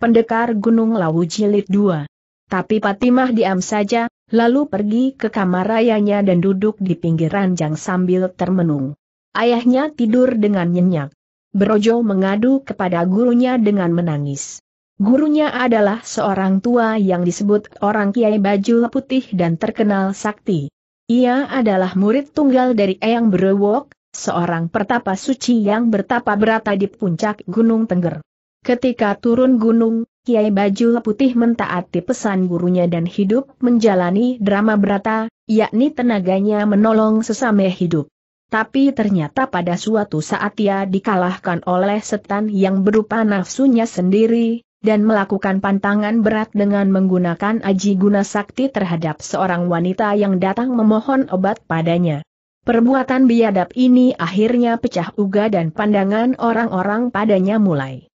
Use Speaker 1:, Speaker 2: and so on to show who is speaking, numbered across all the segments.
Speaker 1: Pendekar Gunung Lawu Jilid 2. Tapi Patimah diam saja, lalu pergi ke kamar ayahnya dan duduk di pinggir ranjang sambil termenung. Ayahnya tidur dengan nyenyak. Brojo mengadu kepada gurunya dengan menangis. Gurunya adalah seorang tua yang disebut orang Kiai Baju Putih dan terkenal sakti. Ia adalah murid tunggal dari Eyang Brewok, seorang pertapa suci yang bertapa berata di puncak Gunung Tengger. Ketika turun gunung, Kiai Baju Putih mentaati pesan gurunya dan hidup menjalani drama berata, yakni tenaganya menolong sesama hidup. Tapi ternyata pada suatu saat ia dikalahkan oleh setan yang berupa nafsunya sendiri, dan melakukan pantangan berat dengan menggunakan aji guna sakti terhadap seorang wanita yang datang memohon obat padanya. Perbuatan biadab ini akhirnya pecah uga dan pandangan orang-orang padanya mulai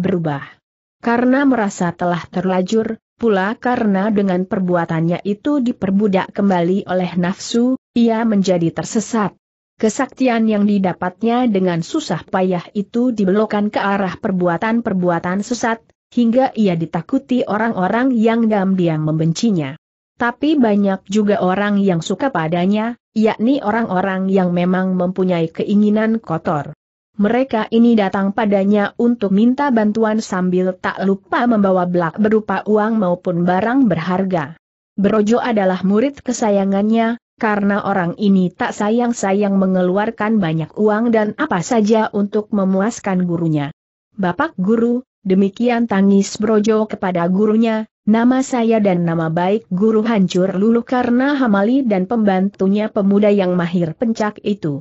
Speaker 1: berubah. Karena merasa telah terlajur, pula karena dengan perbuatannya itu diperbudak kembali oleh nafsu, ia menjadi tersesat. Kesaktian yang didapatnya dengan susah payah itu dibelokkan ke arah perbuatan-perbuatan sesat, hingga ia ditakuti orang-orang yang diam-diam membencinya. Tapi banyak juga orang yang suka padanya, yakni orang-orang yang memang mempunyai keinginan kotor mereka ini datang padanya untuk minta bantuan sambil tak lupa membawa belak berupa uang maupun barang berharga. Brojo adalah murid kesayangannya, karena orang ini tak sayang-sayang mengeluarkan banyak uang dan apa saja untuk memuaskan gurunya. Bapak guru, demikian tangis Brojo kepada gurunya, nama saya dan nama baik guru hancur luluh karena Hamali dan pembantunya pemuda yang mahir pencak itu.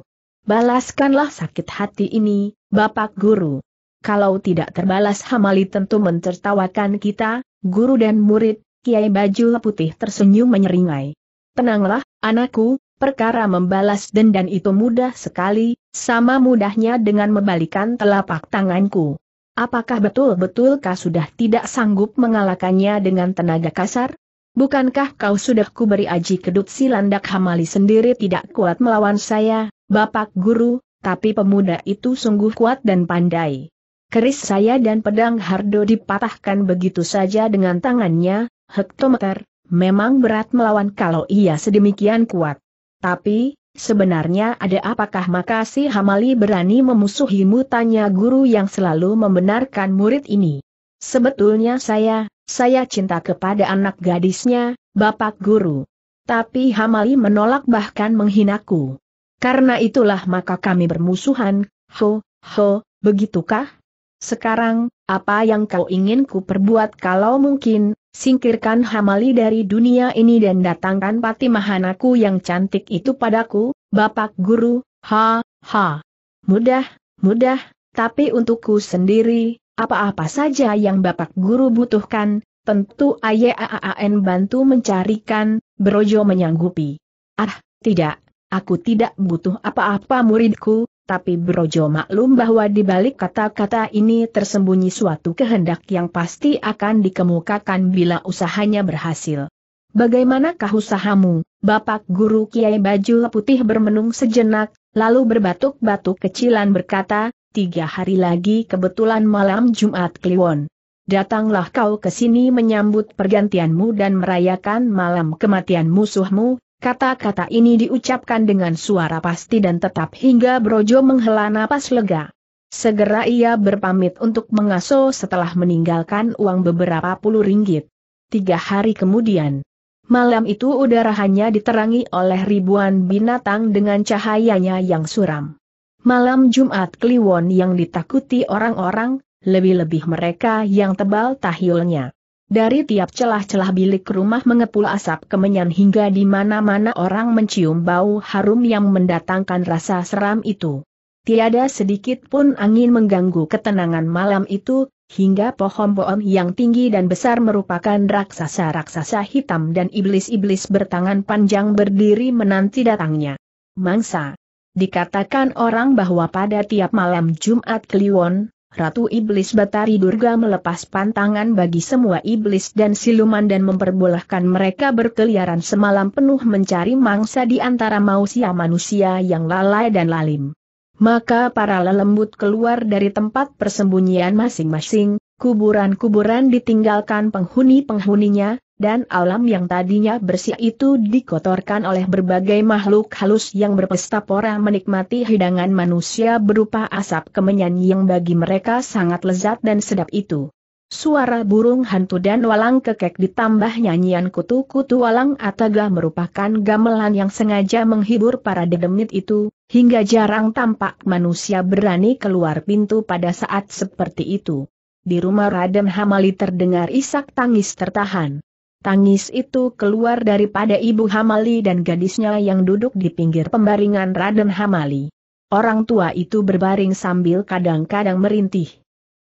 Speaker 1: Balaskanlah sakit hati ini, Bapak Guru. Kalau tidak terbalas Hamali tentu mentertawakan kita, guru dan murid, Kiai Baju Putih tersenyum menyeringai. Tenanglah, anakku, perkara membalas dendam itu mudah sekali, sama mudahnya dengan membalikan telapak tanganku. Apakah betul-betul kau sudah tidak sanggup mengalahkannya dengan tenaga kasar? Bukankah kau sudah kuberi aji kedut si landak hamali sendiri tidak kuat melawan saya, Bapak Guru, tapi pemuda itu sungguh kuat dan pandai. Keris saya dan pedang Hardo dipatahkan begitu saja dengan tangannya, hektometer, memang berat melawan kalau ia sedemikian kuat. Tapi, sebenarnya ada apakah makasih Hamali berani memusuhimu tanya guru yang selalu membenarkan murid ini. Sebetulnya saya, saya cinta kepada anak gadisnya, Bapak Guru. Tapi Hamali menolak bahkan menghinaku. Karena itulah maka kami bermusuhan, ho, ho, begitukah? Sekarang, apa yang kau ingin ku perbuat kalau mungkin, singkirkan Hamali dari dunia ini dan datangkan pati mahanaku yang cantik itu padaku, Bapak Guru, ha, ha. Mudah, mudah, tapi untukku sendiri, apa-apa saja yang Bapak Guru butuhkan, tentu Ayaan bantu mencarikan, Brojo menyanggupi. Ah, tidak, Aku tidak butuh apa-apa muridku, tapi Brojo maklum bahwa di balik kata-kata ini tersembunyi suatu kehendak yang pasti akan dikemukakan bila usahanya berhasil. Bagaimanakah usahamu, Bapak Guru Kiai Baju Putih bermenung sejenak, lalu berbatuk-batuk kecilan berkata, tiga hari lagi kebetulan malam Jumat Kliwon. Datanglah kau ke sini menyambut pergantianmu dan merayakan malam kematian musuhmu, Kata-kata ini diucapkan dengan suara pasti dan tetap hingga Brojo menghela napas lega. Segera ia berpamit untuk mengaso setelah meninggalkan uang beberapa puluh ringgit. Tiga hari kemudian, malam itu udara hanya diterangi oleh ribuan binatang dengan cahayanya yang suram. Malam Jumat Kliwon yang ditakuti orang-orang, lebih-lebih mereka yang tebal tahilnya. Dari tiap celah-celah bilik rumah mengepul asap kemenyan hingga di mana-mana orang mencium bau harum yang mendatangkan rasa seram itu. Tiada sedikit pun angin mengganggu ketenangan malam itu, hingga pohon pohon yang tinggi dan besar merupakan raksasa-raksasa hitam dan iblis-iblis bertangan panjang berdiri menanti datangnya. Mangsa. Dikatakan orang bahwa pada tiap malam Jumat Kliwon, Ratu Iblis Batari Durga melepas pantangan bagi semua iblis dan siluman dan memperbolehkan mereka berkeliaran semalam penuh mencari mangsa di antara manusia manusia yang lalai dan lalim. Maka para lelembut keluar dari tempat persembunyian masing-masing, Kuburan-kuburan ditinggalkan penghuni-penghuninya, dan alam yang tadinya bersih itu dikotorkan oleh berbagai makhluk halus yang berpesta pora menikmati hidangan manusia berupa asap kemenyan yang bagi mereka sangat lezat dan sedap itu. Suara burung hantu dan walang kekek ditambah nyanyian kutu-kutu walang ataga merupakan gamelan yang sengaja menghibur para dedemit itu, hingga jarang tampak manusia berani keluar pintu pada saat seperti itu di rumah Raden Hamali terdengar isak tangis tertahan. Tangis itu keluar daripada ibu Hamali dan gadisnya yang duduk di pinggir pembaringan Raden Hamali. Orang tua itu berbaring sambil kadang-kadang merintih.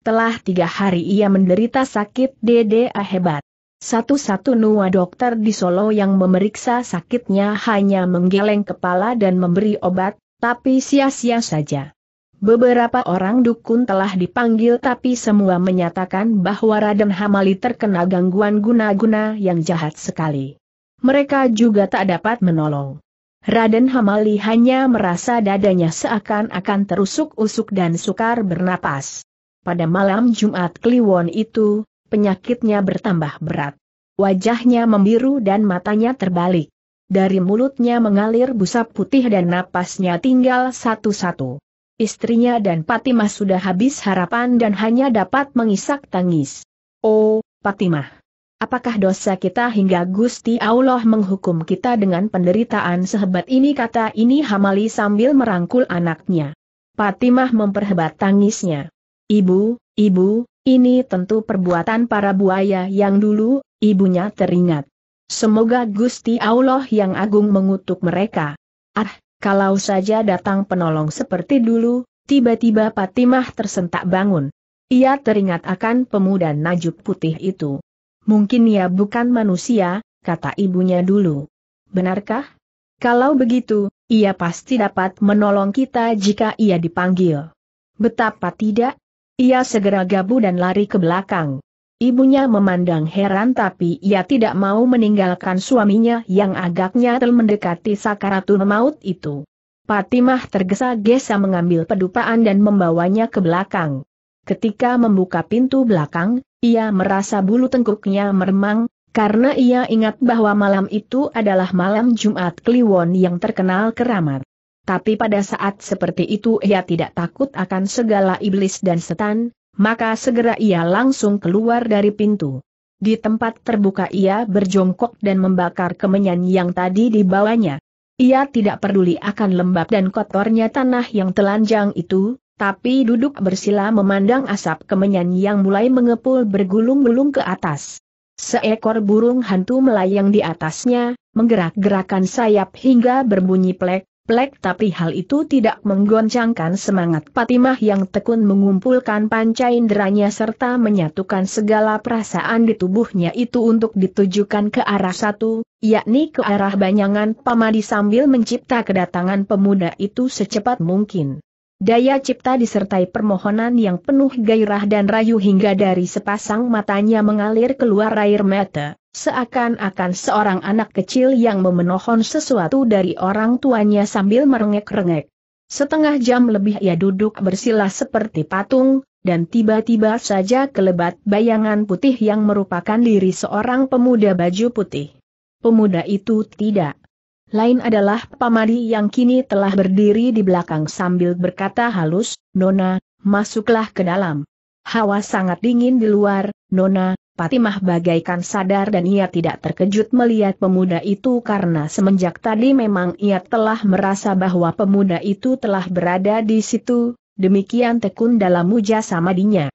Speaker 1: Telah tiga hari ia menderita sakit DDA hebat. Satu-satu nua dokter di Solo yang memeriksa sakitnya hanya menggeleng kepala dan memberi obat, tapi sia-sia saja. Beberapa orang dukun telah dipanggil tapi semua menyatakan bahwa Raden Hamali terkena gangguan guna-guna yang jahat sekali. Mereka juga tak dapat menolong. Raden Hamali hanya merasa dadanya seakan-akan terusuk-usuk dan sukar bernapas. Pada malam Jumat Kliwon itu, penyakitnya bertambah berat. Wajahnya membiru dan matanya terbalik. Dari mulutnya mengalir busa putih dan napasnya tinggal satu-satu istrinya dan Patimah sudah habis harapan dan hanya dapat mengisak tangis. Oh, Patimah. Apakah dosa kita hingga Gusti Allah menghukum kita dengan penderitaan sehebat ini kata ini Hamali sambil merangkul anaknya. Patimah memperhebat tangisnya. Ibu, ibu, ini tentu perbuatan para buaya yang dulu, ibunya teringat. Semoga Gusti Allah yang agung mengutuk mereka. Ah, kalau saja datang penolong seperti dulu, tiba-tiba Fatimah tersentak bangun. Ia teringat akan pemuda Najib putih itu. Mungkin ia bukan manusia, kata ibunya dulu. Benarkah? Kalau begitu, ia pasti dapat menolong kita jika ia dipanggil. Betapa tidak? Ia segera gabu dan lari ke belakang. Ibunya memandang heran tapi ia tidak mau meninggalkan suaminya yang agaknya tel mendekati sakaratul maut itu. Fatimah tergesa-gesa mengambil pedupaan dan membawanya ke belakang. Ketika membuka pintu belakang, ia merasa bulu tengkuknya meremang, karena ia ingat bahwa malam itu adalah malam Jumat Kliwon yang terkenal keramat. Tapi pada saat seperti itu ia tidak takut akan segala iblis dan setan, maka segera ia langsung keluar dari pintu. Di tempat terbuka ia berjongkok dan membakar kemenyan yang tadi dibawanya. Ia tidak peduli akan lembab dan kotornya tanah yang telanjang itu, tapi duduk bersila memandang asap kemenyan yang mulai mengepul bergulung-gulung ke atas. Seekor burung hantu melayang di atasnya, menggerak-gerakan sayap hingga berbunyi plek, plek tapi hal itu tidak menggoncangkan semangat Fatimah yang tekun mengumpulkan panca inderanya serta menyatukan segala perasaan di tubuhnya itu untuk ditujukan ke arah satu, yakni ke arah banyangan pamadi sambil mencipta kedatangan pemuda itu secepat mungkin. Daya cipta disertai permohonan yang penuh gairah dan rayu hingga dari sepasang matanya mengalir keluar air mata, seakan-akan seorang anak kecil yang memenohon sesuatu dari orang tuanya sambil merengek-rengek. Setengah jam lebih ia duduk bersila seperti patung, dan tiba-tiba saja kelebat bayangan putih yang merupakan diri seorang pemuda baju putih. Pemuda itu tidak lain adalah pamadi yang kini telah berdiri di belakang sambil berkata halus, Nona, masuklah ke dalam. Hawa sangat dingin di luar, Nona, Patimah bagaikan sadar dan ia tidak terkejut melihat pemuda itu karena semenjak tadi memang ia telah merasa bahwa pemuda itu telah berada di situ, demikian tekun dalam muja samadinya.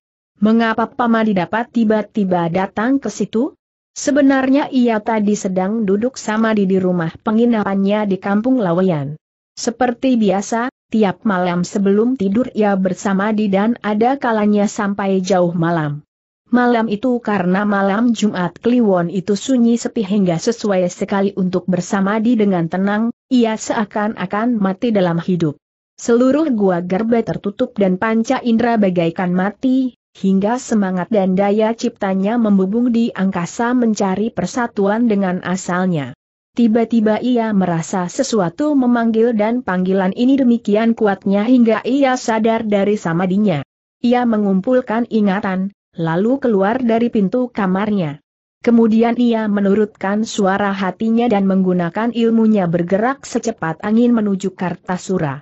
Speaker 1: Mengapa Pamadi dapat tiba-tiba datang ke situ? Sebenarnya ia tadi sedang duduk sama di di rumah penginapannya di kampung Laweyan. Seperti biasa, tiap malam sebelum tidur ia bersama di dan ada kalanya sampai jauh malam. Malam itu karena malam Jumat Kliwon itu sunyi sepi hingga sesuai sekali untuk bersama di dengan tenang, ia seakan-akan mati dalam hidup. Seluruh gua gerbe tertutup dan panca indera bagaikan mati, hingga semangat dan daya ciptanya membubung di angkasa mencari persatuan dengan asalnya. Tiba-tiba ia merasa sesuatu memanggil dan panggilan ini demikian kuatnya hingga ia sadar dari samadinya. Ia mengumpulkan ingatan, lalu keluar dari pintu kamarnya. Kemudian ia menurutkan suara hatinya dan menggunakan ilmunya bergerak secepat angin menuju Kartasura.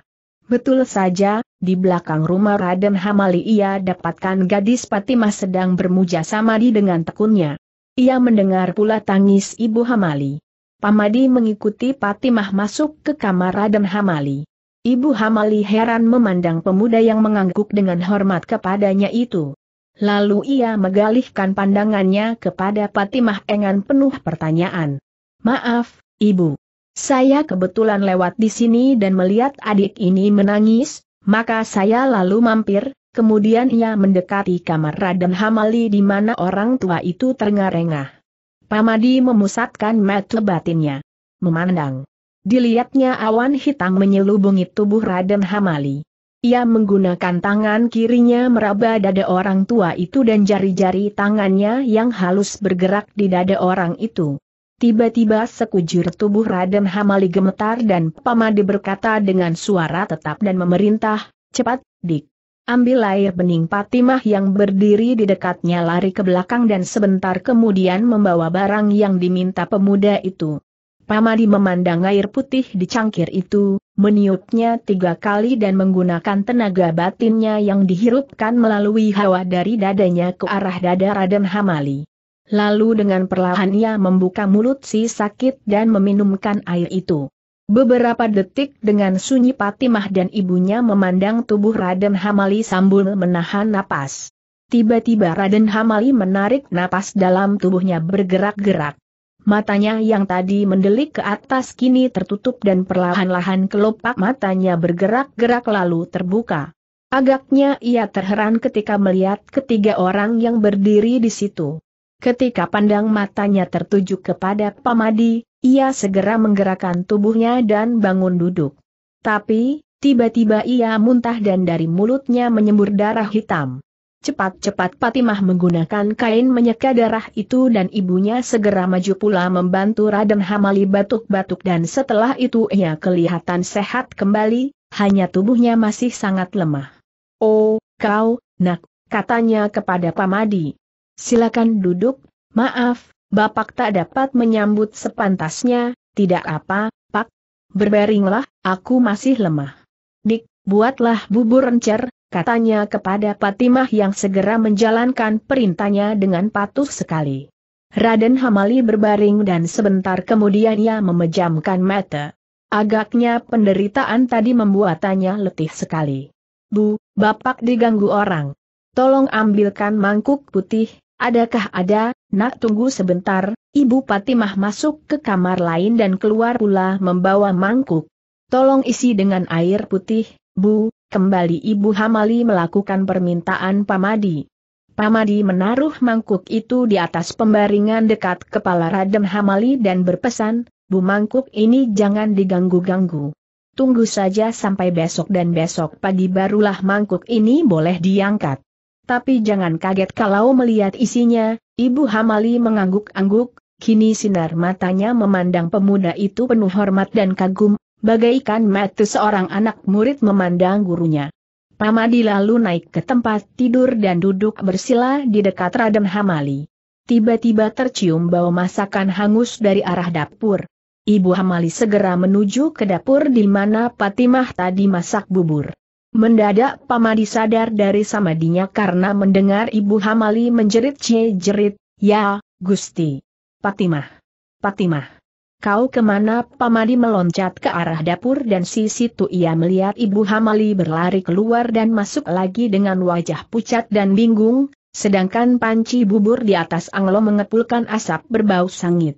Speaker 1: Betul saja, di belakang rumah Raden Hamali ia dapatkan gadis Fatimah sedang bermuja samadi dengan tekunnya. Ia mendengar pula tangis ibu Hamali. Pamadi mengikuti Fatimah masuk ke kamar Raden Hamali. Ibu Hamali heran memandang pemuda yang mengangguk dengan hormat kepadanya itu. Lalu ia megalihkan pandangannya kepada Fatimah dengan penuh pertanyaan. Maaf, Ibu, saya kebetulan lewat di sini dan melihat adik ini menangis, maka saya lalu mampir, kemudian ia mendekati kamar Raden Hamali di mana orang tua itu terengah-engah. Pamadi memusatkan mata batinnya. Memandang. Dilihatnya awan hitam menyelubungi tubuh Raden Hamali. Ia menggunakan tangan kirinya meraba dada orang tua itu dan jari-jari tangannya yang halus bergerak di dada orang itu. Tiba-tiba sekujur tubuh Raden Hamali gemetar dan Pamade berkata dengan suara tetap dan memerintah, cepat, dik. Ambil air bening Patimah yang berdiri di dekatnya lari ke belakang dan sebentar kemudian membawa barang yang diminta pemuda itu. Pamadi memandang air putih di cangkir itu, meniupnya tiga kali dan menggunakan tenaga batinnya yang dihirupkan melalui hawa dari dadanya ke arah dada Raden Hamali. Lalu dengan perlahan ia membuka mulut si sakit dan meminumkan air itu. Beberapa detik dengan sunyi Patimah dan ibunya memandang tubuh Raden Hamali sambil menahan napas. Tiba-tiba Raden Hamali menarik napas dalam tubuhnya bergerak-gerak. Matanya yang tadi mendelik ke atas kini tertutup dan perlahan-lahan kelopak matanya bergerak-gerak lalu terbuka. Agaknya ia terheran ketika melihat ketiga orang yang berdiri di situ. Ketika pandang matanya tertuju kepada pamadi, ia segera menggerakkan tubuhnya dan bangun duduk. Tapi, tiba-tiba ia muntah dan dari mulutnya menyembur darah hitam. Cepat-cepat Patimah menggunakan kain menyeka darah itu dan ibunya segera maju pula membantu Raden Hamali batuk-batuk dan setelah itu ia kelihatan sehat kembali, hanya tubuhnya masih sangat lemah. Oh, kau, nak, katanya kepada Pamadi. Silakan duduk, maaf, Bapak tak dapat menyambut sepantasnya, tidak apa, Pak. Berbaringlah, aku masih lemah. Dik, buatlah bubur encer, katanya kepada Fatimah yang segera menjalankan perintahnya dengan patuh sekali. Raden Hamali berbaring dan sebentar kemudian ia memejamkan mata. Agaknya penderitaan tadi membuatannya letih sekali. Bu, bapak diganggu orang. Tolong ambilkan mangkuk putih, Adakah ada, nak tunggu sebentar, Ibu Patimah masuk ke kamar lain dan keluar pula membawa mangkuk. Tolong isi dengan air putih, Bu, kembali Ibu Hamali melakukan permintaan Pamadi. Pamadi menaruh mangkuk itu di atas pembaringan dekat kepala Raden Hamali dan berpesan, Bu mangkuk ini jangan diganggu-ganggu. Tunggu saja sampai besok dan besok pagi barulah mangkuk ini boleh diangkat tapi jangan kaget kalau melihat isinya, Ibu Hamali mengangguk-angguk, kini sinar matanya memandang pemuda itu penuh hormat dan kagum, bagaikan mata seorang anak murid memandang gurunya. Pamadi lalu naik ke tempat tidur dan duduk bersila di dekat Raden Hamali. Tiba-tiba tercium bau masakan hangus dari arah dapur. Ibu Hamali segera menuju ke dapur di mana Fatimah tadi masak bubur. Mendadak Pamadi sadar dari samadinya karena mendengar Ibu Hamali menjerit jerit, ya, Gusti. Patimah. Patimah. Kau kemana Pamadi meloncat ke arah dapur dan si situ ia melihat Ibu Hamali berlari keluar dan masuk lagi dengan wajah pucat dan bingung, sedangkan panci bubur di atas anglo mengepulkan asap berbau sangit.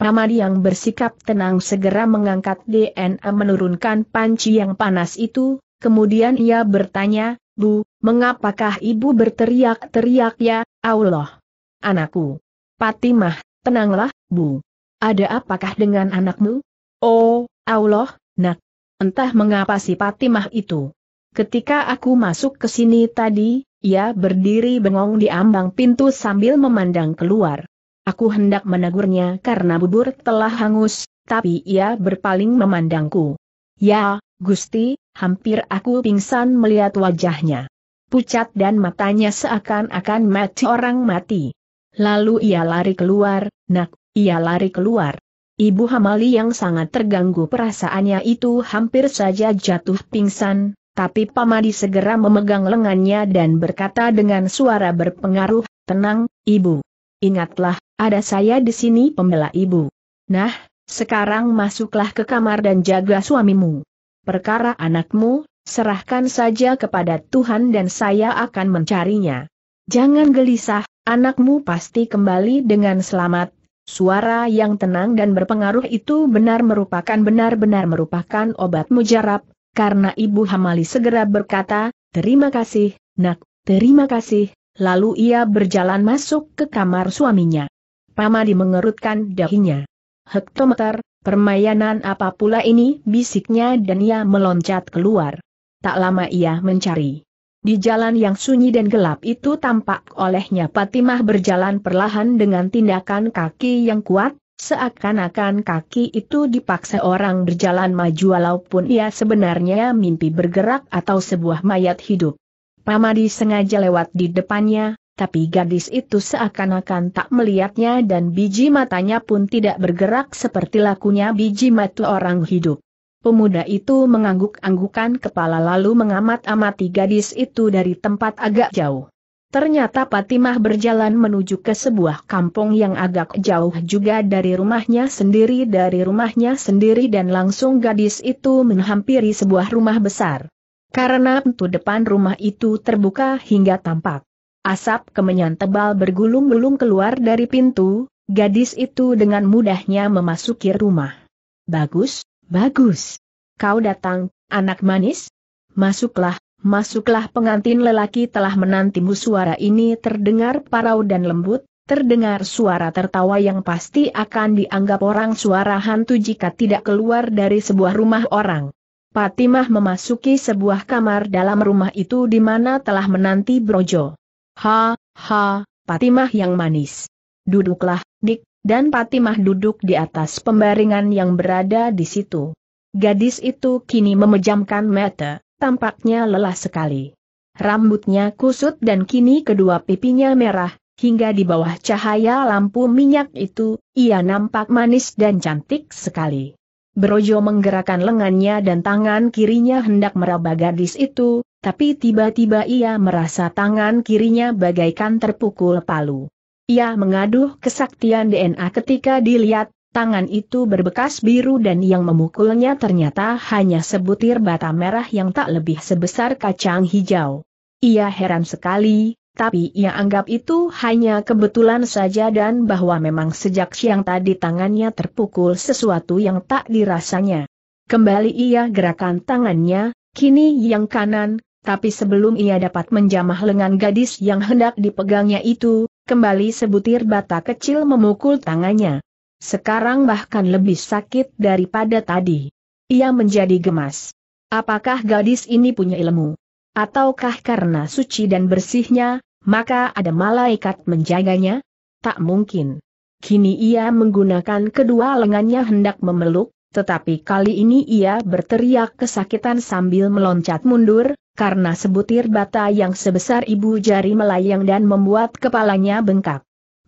Speaker 1: Pamadi yang bersikap tenang segera mengangkat DNA menurunkan panci yang panas itu, Kemudian ia bertanya, Bu, mengapakah ibu berteriak-teriak ya, Allah? Anakku. Patimah, tenanglah, Bu. Ada apakah dengan anakmu? Oh, Allah, nak. Entah mengapa si Patimah itu. Ketika aku masuk ke sini tadi, ia berdiri bengong di ambang pintu sambil memandang keluar. Aku hendak menegurnya karena bubur telah hangus, tapi ia berpaling memandangku. Ya, Gusti, Hampir aku pingsan melihat wajahnya. Pucat dan matanya seakan-akan mati orang mati. Lalu ia lari keluar, nak, ia lari keluar. Ibu Hamali yang sangat terganggu perasaannya itu hampir saja jatuh pingsan, tapi Pamadi segera memegang lengannya dan berkata dengan suara berpengaruh, tenang, ibu. Ingatlah, ada saya di sini pembela ibu. Nah, sekarang masuklah ke kamar dan jaga suamimu perkara anakmu, serahkan saja kepada Tuhan dan saya akan mencarinya. Jangan gelisah, anakmu pasti kembali dengan selamat. Suara yang tenang dan berpengaruh itu benar merupakan benar-benar merupakan obat mujarab, karena Ibu Hamali segera berkata, terima kasih, nak, terima kasih, lalu ia berjalan masuk ke kamar suaminya. Pamadi mengerutkan dahinya. Hektometer, Permainan apa pula ini, bisiknya dan ia meloncat keluar. Tak lama ia mencari. Di jalan yang sunyi dan gelap itu tampak olehnya Fatimah berjalan perlahan dengan tindakan kaki yang kuat, seakan-akan kaki itu dipaksa orang berjalan maju walaupun ia sebenarnya mimpi bergerak atau sebuah mayat hidup. Pamadi sengaja lewat di depannya, tapi gadis itu seakan-akan tak melihatnya dan biji matanya pun tidak bergerak seperti lakunya biji mata orang hidup. Pemuda itu mengangguk-anggukan kepala lalu mengamat-amati gadis itu dari tempat agak jauh. Ternyata Fatimah berjalan menuju ke sebuah kampung yang agak jauh juga dari rumahnya sendiri dari rumahnya sendiri dan langsung gadis itu menghampiri sebuah rumah besar. Karena pintu depan rumah itu terbuka hingga tampak Asap kemenyan tebal bergulung-gulung keluar dari pintu, gadis itu dengan mudahnya memasuki rumah. Bagus, bagus. Kau datang, anak manis? Masuklah, masuklah pengantin lelaki telah menantimu suara ini terdengar parau dan lembut, terdengar suara tertawa yang pasti akan dianggap orang suara hantu jika tidak keluar dari sebuah rumah orang. Fatimah memasuki sebuah kamar dalam rumah itu di mana telah menanti Brojo. Ha, ha, Patimah yang manis. Duduklah, Dik, dan Patimah duduk di atas pembaringan yang berada di situ. Gadis itu kini memejamkan mata, tampaknya lelah sekali. Rambutnya kusut dan kini kedua pipinya merah, hingga di bawah cahaya lampu minyak itu, ia nampak manis dan cantik sekali. Brojo menggerakkan lengannya dan tangan kirinya hendak meraba gadis itu, tapi tiba-tiba ia merasa tangan kirinya bagaikan terpukul palu. Ia mengaduh kesaktian DNA ketika dilihat, tangan itu berbekas biru dan yang memukulnya ternyata hanya sebutir bata merah yang tak lebih sebesar kacang hijau. Ia heran sekali, tapi ia anggap itu hanya kebetulan saja dan bahwa memang sejak siang tadi tangannya terpukul sesuatu yang tak dirasanya. Kembali ia gerakan tangannya, kini yang kanan, tapi sebelum ia dapat menjamah lengan gadis yang hendak dipegangnya itu, kembali sebutir bata kecil memukul tangannya. Sekarang bahkan lebih sakit daripada tadi. Ia menjadi gemas. Apakah gadis ini punya ilmu? Ataukah karena suci dan bersihnya, maka ada malaikat menjaganya? Tak mungkin. Kini ia menggunakan kedua lengannya hendak memeluk, tetapi kali ini ia berteriak kesakitan sambil meloncat mundur, karena sebutir bata yang sebesar ibu jari melayang dan membuat kepalanya bengkak.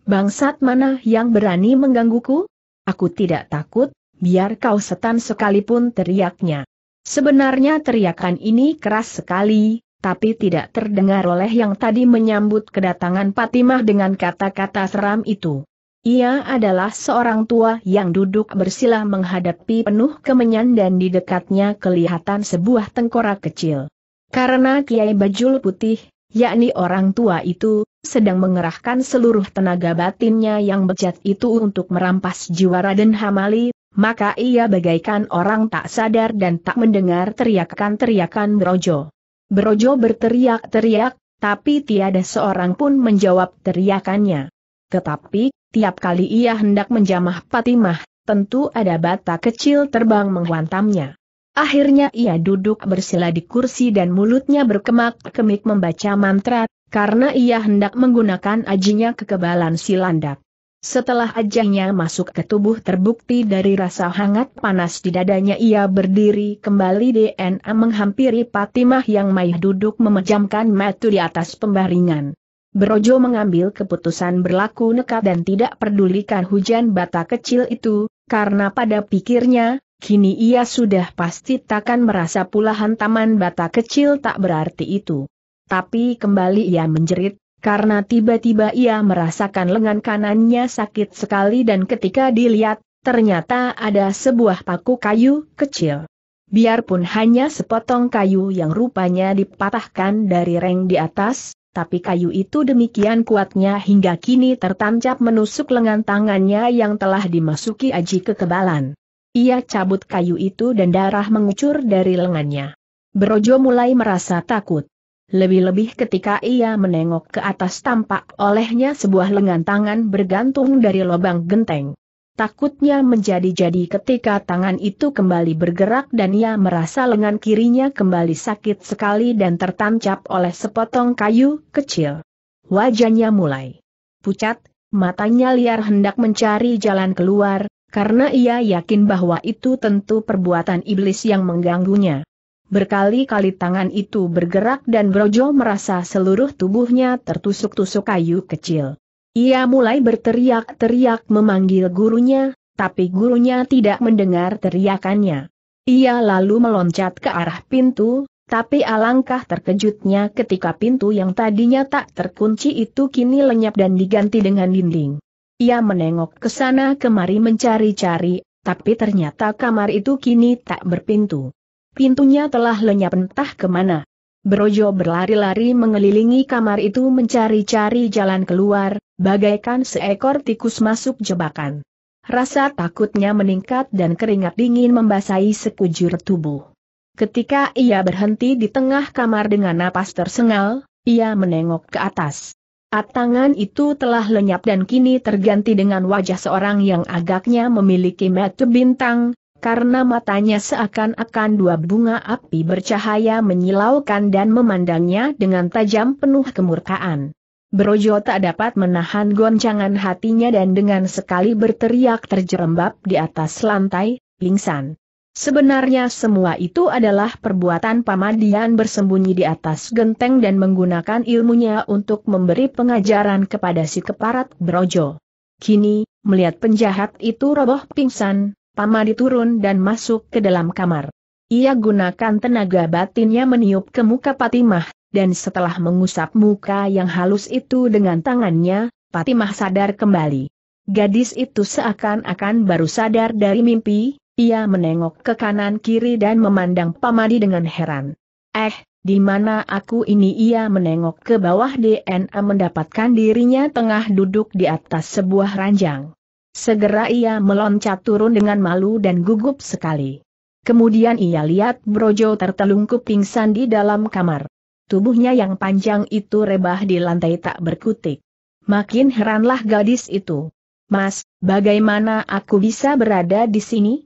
Speaker 1: Bangsat mana yang berani menggangguku? Aku tidak takut, biar kau setan sekalipun teriaknya. Sebenarnya teriakan ini keras sekali, tapi tidak terdengar oleh yang tadi menyambut kedatangan Fatimah dengan kata-kata seram itu. Ia adalah seorang tua yang duduk bersila menghadapi penuh kemenyan dan di dekatnya kelihatan sebuah tengkorak kecil. Karena Kiai Bajul Putih, yakni orang tua itu, sedang mengerahkan seluruh tenaga batinnya yang bejat itu untuk merampas jiwa Raden Hamali, maka ia bagaikan orang tak sadar dan tak mendengar teriakan-teriakan Brojo. Brojo berteriak-teriak, tapi tiada seorang pun menjawab teriakannya. Tetapi, tiap kali ia hendak menjamah Fatimah, tentu ada bata kecil terbang menghantamnya. Akhirnya ia duduk bersila di kursi dan mulutnya berkemak-kemik membaca mantra, karena ia hendak menggunakan ajinya kekebalan silandak. Setelah ajangnya masuk ke tubuh terbukti dari rasa hangat panas di dadanya ia berdiri kembali DNA menghampiri Fatimah yang mayah duduk memejamkan mata di atas pembaringan. Brojo mengambil keputusan berlaku nekat dan tidak pedulikan hujan bata kecil itu, karena pada pikirnya, kini ia sudah pasti takkan merasa pula hantaman bata kecil tak berarti itu. Tapi kembali ia menjerit, karena tiba-tiba ia merasakan lengan kanannya sakit sekali dan ketika dilihat, ternyata ada sebuah paku kayu kecil. Biarpun hanya sepotong kayu yang rupanya dipatahkan dari reng di atas, tapi kayu itu demikian kuatnya hingga kini tertancap menusuk lengan tangannya yang telah dimasuki aji kekebalan. Ia cabut kayu itu dan darah mengucur dari lengannya. Brojo mulai merasa takut. Lebih-lebih ketika ia menengok ke atas tampak olehnya sebuah lengan tangan bergantung dari lubang genteng. Takutnya menjadi-jadi ketika tangan itu kembali bergerak dan ia merasa lengan kirinya kembali sakit sekali dan tertancap oleh sepotong kayu kecil. Wajahnya mulai pucat, matanya liar hendak mencari jalan keluar, karena ia yakin bahwa itu tentu perbuatan iblis yang mengganggunya. Berkali-kali tangan itu bergerak dan Brojo merasa seluruh tubuhnya tertusuk-tusuk kayu kecil. Ia mulai berteriak-teriak memanggil gurunya, tapi gurunya tidak mendengar teriakannya. Ia lalu meloncat ke arah pintu, tapi alangkah terkejutnya ketika pintu yang tadinya tak terkunci itu kini lenyap dan diganti dengan dinding. Ia menengok ke sana kemari mencari-cari, tapi ternyata kamar itu kini tak berpintu pintunya telah lenyap entah kemana. Brojo berlari-lari mengelilingi kamar itu mencari-cari jalan keluar, bagaikan seekor tikus masuk jebakan. Rasa takutnya meningkat dan keringat dingin membasahi sekujur tubuh. Ketika ia berhenti di tengah kamar dengan napas tersengal, ia menengok ke atas. Atangan itu telah lenyap dan kini terganti dengan wajah seorang yang agaknya memiliki mata bintang, karena matanya seakan-akan dua bunga api bercahaya menyilaukan dan memandangnya dengan tajam penuh kemurkaan. Brojo tak dapat menahan goncangan hatinya dan dengan sekali berteriak terjerembab di atas lantai, pingsan. Sebenarnya semua itu adalah perbuatan Pamadian bersembunyi di atas genteng dan menggunakan ilmunya untuk memberi pengajaran kepada si keparat Brojo. Kini, melihat penjahat itu roboh pingsan, Pamadi turun dan masuk ke dalam kamar. Ia gunakan tenaga batinnya meniup ke muka Patimah, dan setelah mengusap muka yang halus itu dengan tangannya, Patimah sadar kembali. Gadis itu seakan-akan baru sadar dari mimpi, ia menengok ke kanan kiri dan memandang Pamadi dengan heran. Eh, di mana aku ini ia menengok ke bawah DNA mendapatkan dirinya tengah duduk di atas sebuah ranjang. Segera ia meloncat turun dengan malu dan gugup sekali. Kemudian ia lihat Brojo tertelungkup pingsan di dalam kamar. Tubuhnya yang panjang itu rebah di lantai tak berkutik. Makin heranlah gadis itu. Mas, bagaimana aku bisa berada di sini?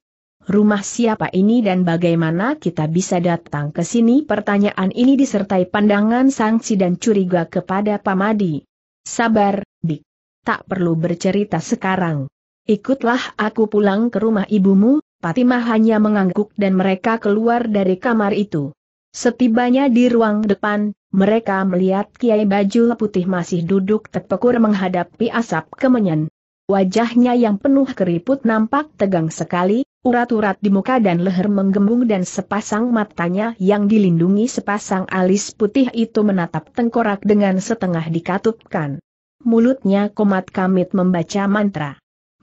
Speaker 1: Rumah siapa ini dan bagaimana kita bisa datang ke sini? Pertanyaan ini disertai pandangan sangsi dan curiga kepada Pamadi. Sabar, Dik. Tak perlu bercerita sekarang. Ikutlah aku pulang ke rumah ibumu, Fatimah hanya mengangguk dan mereka keluar dari kamar itu. Setibanya di ruang depan, mereka melihat Kiai Baju Putih masih duduk terpekur menghadapi asap kemenyan. Wajahnya yang penuh keriput nampak tegang sekali, urat-urat di muka dan leher menggembung dan sepasang matanya yang dilindungi sepasang alis putih itu menatap tengkorak dengan setengah dikatupkan. Mulutnya komat kamit membaca mantra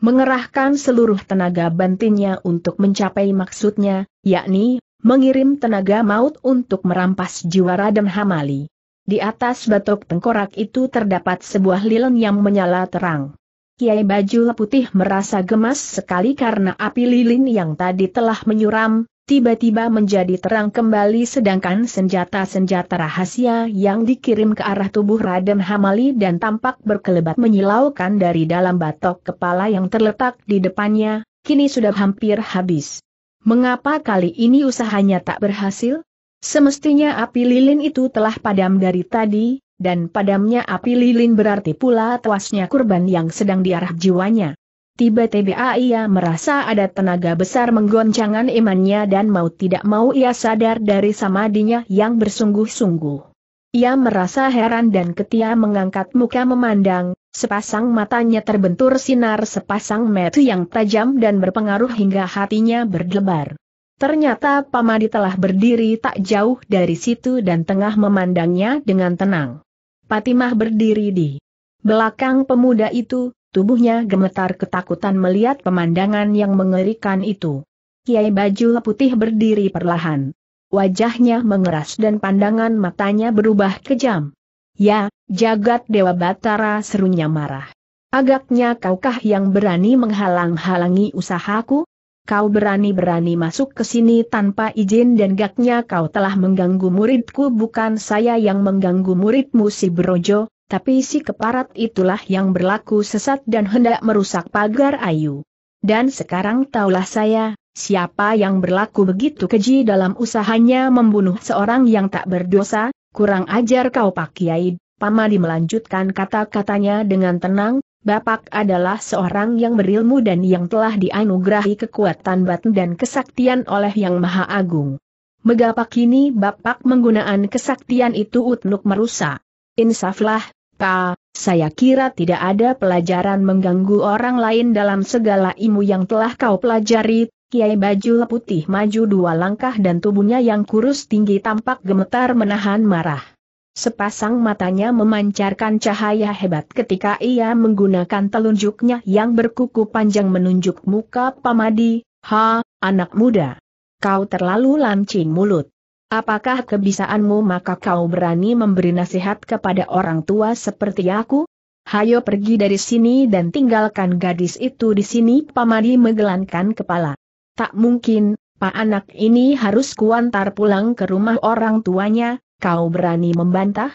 Speaker 1: mengerahkan seluruh tenaga bantinya untuk mencapai maksudnya, yakni mengirim tenaga maut untuk merampas jiwa Raden Hamali. Di atas batok tengkorak itu terdapat sebuah lilin yang menyala terang. Kiai Baju Putih merasa gemas sekali karena api lilin yang tadi telah menyuram, tiba-tiba menjadi terang kembali sedangkan senjata-senjata rahasia yang dikirim ke arah tubuh Raden Hamali dan tampak berkelebat menyilaukan dari dalam batok kepala yang terletak di depannya, kini sudah hampir habis. Mengapa kali ini usahanya tak berhasil? Semestinya api lilin itu telah padam dari tadi, dan padamnya api lilin berarti pula tewasnya kurban yang sedang diarah jiwanya. Tiba-tiba ia merasa ada tenaga besar menggoncangan imannya dan mau tidak mau ia sadar dari samadinya yang bersungguh-sungguh. Ia merasa heran dan ketia mengangkat muka memandang, sepasang matanya terbentur sinar sepasang metu yang tajam dan berpengaruh hingga hatinya berdebar. Ternyata Pamadi telah berdiri tak jauh dari situ dan tengah memandangnya dengan tenang. Patimah berdiri di belakang pemuda itu, tubuhnya gemetar ketakutan melihat pemandangan yang mengerikan itu. Kiai baju putih berdiri perlahan. Wajahnya mengeras dan pandangan matanya berubah kejam. Ya, jagat Dewa Batara serunya marah. Agaknya kaukah yang berani menghalang-halangi usahaku? Kau berani-berani masuk ke sini tanpa izin dan gaknya kau telah mengganggu muridku bukan saya yang mengganggu muridmu si Brojo, tapi si keparat itulah yang berlaku sesat dan hendak merusak pagar ayu. Dan sekarang taulah saya, siapa yang berlaku begitu keji dalam usahanya membunuh seorang yang tak berdosa, kurang ajar kau Pak Kiai. Pamadi melanjutkan kata-katanya dengan tenang, Bapak adalah seorang yang berilmu dan yang telah dianugerahi kekuatan batin dan kesaktian oleh Yang Maha Agung. Megapak kini Bapak menggunakan kesaktian itu untuk merusak. Insaflah, Pa, saya kira tidak ada pelajaran mengganggu orang lain dalam segala ilmu yang telah kau pelajari, Kiai baju putih maju dua langkah dan tubuhnya yang kurus tinggi tampak gemetar menahan marah. Sepasang matanya memancarkan cahaya hebat ketika ia menggunakan telunjuknya yang berkuku panjang menunjuk muka pamadi, ha, anak muda. Kau terlalu lancing mulut. Apakah kebisaanmu maka kau berani memberi nasihat kepada orang tua seperti aku? Hayo pergi dari sini dan tinggalkan gadis itu di sini Pamadi menggelankan kepala. Tak mungkin, Pak anak ini harus kuantar pulang ke rumah orang tuanya, kau berani membantah?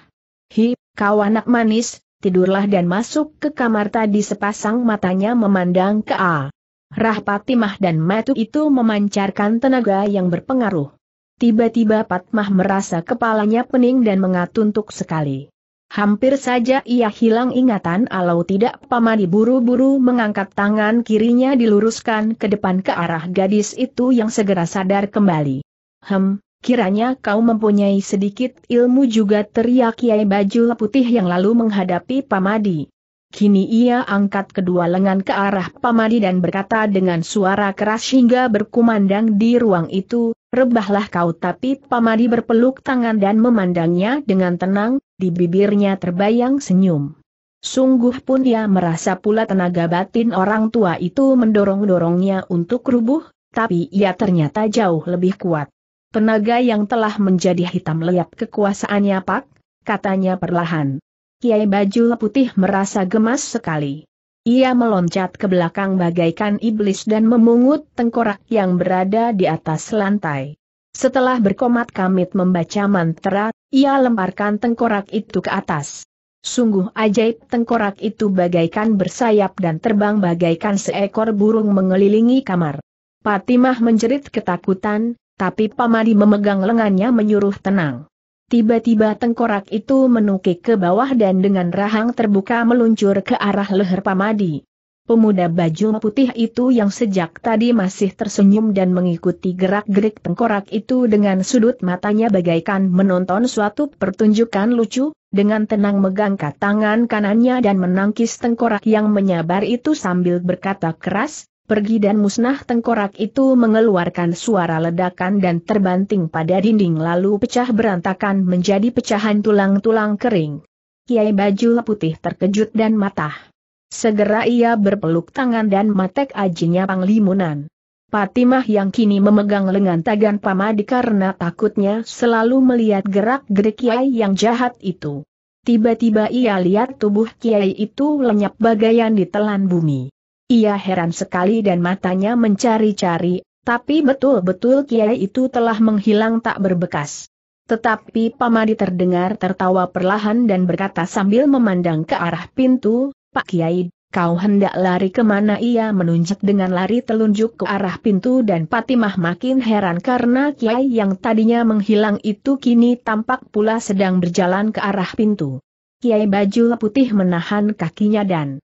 Speaker 1: Hi, kau anak manis, tidurlah dan masuk ke kamar tadi sepasang matanya memandang ke A. Rahpatimah dan Matu itu memancarkan tenaga yang berpengaruh. Tiba-tiba Patmah merasa kepalanya pening dan mengatuntuk sekali. Hampir saja ia hilang ingatan alau tidak pamadi buru-buru mengangkat tangan kirinya diluruskan ke depan ke arah gadis itu yang segera sadar kembali. Hem, kiranya kau mempunyai sedikit ilmu juga teriak Kiai Baju Putih yang lalu menghadapi pamadi. Kini ia angkat kedua lengan ke arah pamadi dan berkata dengan suara keras hingga berkumandang di ruang itu, Rebahlah kau tapi Pamadi berpeluk tangan dan memandangnya dengan tenang, di bibirnya terbayang senyum. Sungguh pun ia merasa pula tenaga batin orang tua itu mendorong-dorongnya untuk rubuh, tapi ia ternyata jauh lebih kuat. Tenaga yang telah menjadi hitam lihat kekuasaannya pak, katanya perlahan. Kiai baju putih merasa gemas sekali. Ia meloncat ke belakang bagaikan iblis dan memungut tengkorak yang berada di atas lantai. Setelah berkomat kamit membaca mantra, ia lemparkan tengkorak itu ke atas. Sungguh ajaib tengkorak itu bagaikan bersayap dan terbang bagaikan seekor burung mengelilingi kamar. Patimah menjerit ketakutan, tapi Pamadi memegang lengannya menyuruh tenang. Tiba-tiba tengkorak itu menukik ke bawah dan dengan rahang terbuka meluncur ke arah leher pamadi. Pemuda baju putih itu yang sejak tadi masih tersenyum dan mengikuti gerak-gerik tengkorak itu dengan sudut matanya bagaikan menonton suatu pertunjukan lucu, dengan tenang mengangkat tangan kanannya dan menangkis tengkorak yang menyabar itu sambil berkata keras, pergi dan musnah tengkorak itu mengeluarkan suara ledakan dan terbanting pada dinding lalu pecah berantakan menjadi pecahan tulang-tulang kering. Kiai baju putih terkejut dan matah. Segera ia berpeluk tangan dan matek ajinya panglimunan. Patimah yang kini memegang lengan Tagan Pamadi karena takutnya selalu melihat gerak-gerik Kiai yang jahat itu. Tiba-tiba ia lihat tubuh Kiai itu lenyap bagaian ditelan bumi. Ia heran sekali dan matanya mencari-cari, tapi betul-betul kiai itu telah menghilang tak berbekas. Tetapi Pamadi terdengar tertawa perlahan dan berkata sambil memandang ke arah pintu, Pak Kiai, kau hendak lari kemana ia menunjuk dengan lari telunjuk ke arah pintu dan Patimah makin heran karena Kiai yang tadinya menghilang itu kini tampak pula sedang berjalan ke arah pintu. Kiai baju putih menahan kakinya dan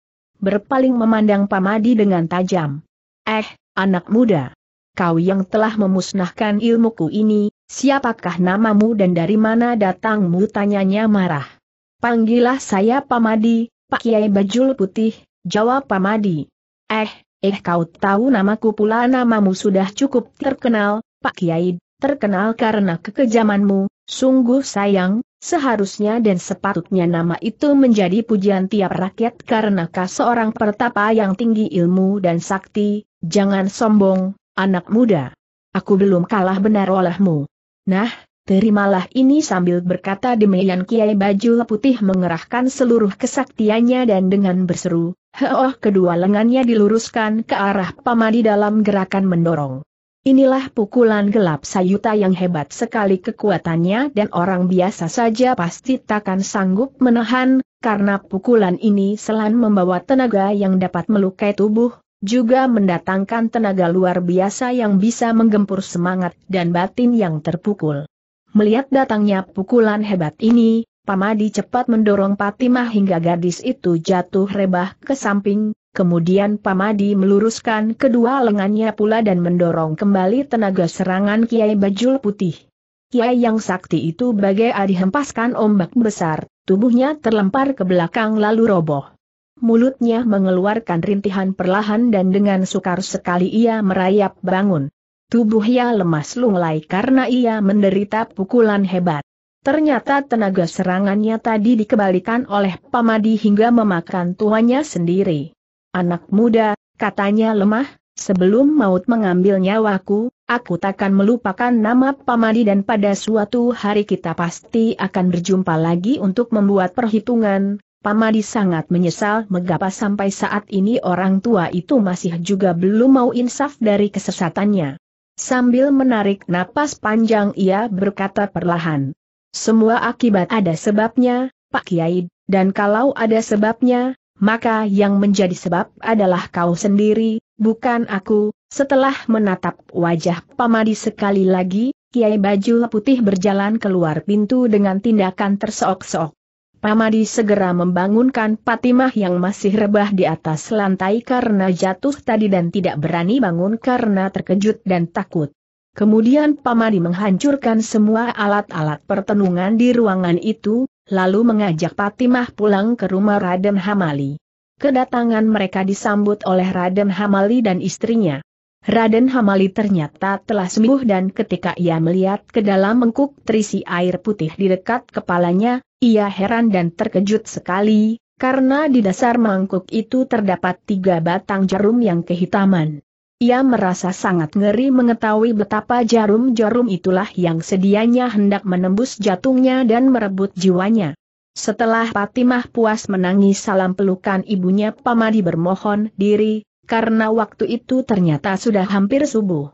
Speaker 1: berpaling memandang Pamadi dengan tajam. Eh, anak muda. Kau yang telah memusnahkan ilmuku ini, siapakah namamu dan dari mana datangmu tanyanya marah. Panggillah saya Pamadi, Pak Kiai Bajul Putih, jawab Pamadi. Eh, eh kau tahu namaku pula namamu sudah cukup terkenal, Pak Kiai, terkenal karena kekejamanmu, Sungguh sayang, seharusnya dan sepatutnya nama itu menjadi pujian tiap rakyat karena kas seorang pertapa yang tinggi ilmu dan sakti, jangan sombong, anak muda. Aku belum kalah benar olehmu. Nah, terimalah ini sambil berkata demikian Kiai Baju Putih mengerahkan seluruh kesaktiannya dan dengan berseru, heoh kedua lengannya diluruskan ke arah pamadi dalam gerakan mendorong. Inilah pukulan gelap Sayuta yang hebat sekali kekuatannya dan orang biasa saja pasti takkan sanggup menahan, karena pukulan ini selain membawa tenaga yang dapat melukai tubuh, juga mendatangkan tenaga luar biasa yang bisa menggempur semangat dan batin yang terpukul. Melihat datangnya pukulan hebat ini, Pamadi cepat mendorong Patimah hingga gadis itu jatuh rebah ke samping, Kemudian Pamadi meluruskan kedua lengannya pula dan mendorong kembali tenaga serangan Kiai Bajul Putih. Kiai yang sakti itu bagai hempaskan ombak besar, tubuhnya terlempar ke belakang lalu roboh. Mulutnya mengeluarkan rintihan perlahan dan dengan sukar sekali ia merayap bangun. Tubuhnya lemas lunglai karena ia menderita pukulan hebat. Ternyata tenaga serangannya tadi dikebalikan oleh Pamadi hingga memakan tuannya sendiri. Anak muda, katanya lemah, sebelum maut mengambil nyawaku, aku takkan melupakan nama Pamadi dan pada suatu hari kita pasti akan berjumpa lagi untuk membuat perhitungan. Pamadi sangat menyesal mengapa sampai saat ini orang tua itu masih juga belum mau insaf dari kesesatannya. Sambil menarik napas panjang ia berkata perlahan. Semua akibat ada sebabnya, Pak Kiai, dan kalau ada sebabnya, maka yang menjadi sebab adalah kau sendiri, bukan aku. Setelah menatap wajah Pamadi sekali lagi, Kiai Baju Putih berjalan keluar pintu dengan tindakan terseok-seok. Pamadi segera membangunkan Patimah yang masih rebah di atas lantai karena jatuh tadi dan tidak berani bangun karena terkejut dan takut. Kemudian Pamadi menghancurkan semua alat-alat pertenungan di ruangan itu, lalu mengajak Fatimah pulang ke rumah Raden Hamali. Kedatangan mereka disambut oleh Raden Hamali dan istrinya. Raden Hamali ternyata telah sembuh dan ketika ia melihat ke dalam mengkuk terisi air putih di dekat kepalanya, ia heran dan terkejut sekali, karena di dasar mangkuk itu terdapat tiga batang jarum yang kehitaman. Ia merasa sangat ngeri mengetahui betapa jarum-jarum itulah yang sedianya hendak menembus jatungnya dan merebut jiwanya. Setelah Fatimah puas menangis salam pelukan ibunya Pamadi bermohon diri, karena waktu itu ternyata sudah hampir subuh.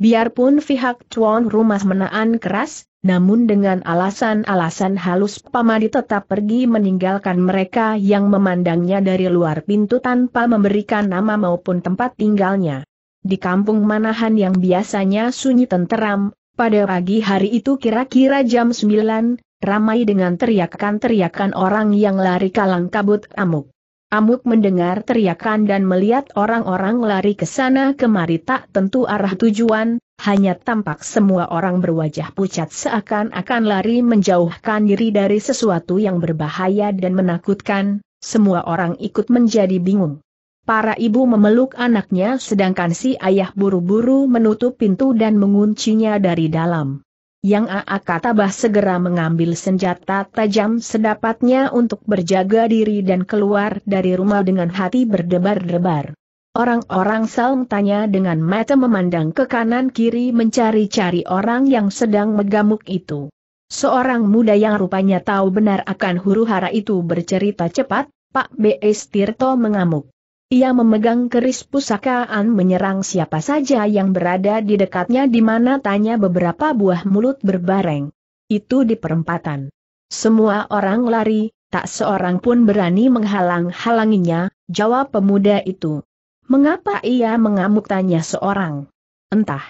Speaker 1: Biarpun pihak tuan rumah menaan keras, namun dengan alasan-alasan halus Pamadi tetap pergi meninggalkan mereka yang memandangnya dari luar pintu tanpa memberikan nama maupun tempat tinggalnya. Di kampung Manahan yang biasanya sunyi tenteram, pada pagi hari itu kira-kira jam 9, ramai dengan teriakan-teriakan orang yang lari kalang kabut amuk. Amuk mendengar teriakan dan melihat orang-orang lari ke sana kemari tak tentu arah tujuan, hanya tampak semua orang berwajah pucat seakan-akan lari menjauhkan diri dari sesuatu yang berbahaya dan menakutkan, semua orang ikut menjadi bingung para ibu memeluk anaknya sedangkan si ayah buru-buru menutup pintu dan menguncinya dari dalam. Yang AA Katabah segera mengambil senjata tajam sedapatnya untuk berjaga diri dan keluar dari rumah dengan hati berdebar-debar. Orang-orang Salm tanya dengan mata memandang ke kanan-kiri mencari-cari orang yang sedang megamuk itu. Seorang muda yang rupanya tahu benar akan huru-hara itu bercerita cepat, Pak B.S. Tirto mengamuk. Ia memegang keris pusakaan menyerang siapa saja yang berada di dekatnya di mana tanya beberapa buah mulut berbareng. Itu di perempatan. Semua orang lari, tak seorang pun berani menghalang-halanginya, jawab pemuda itu. Mengapa ia mengamuk tanya seorang? Entah.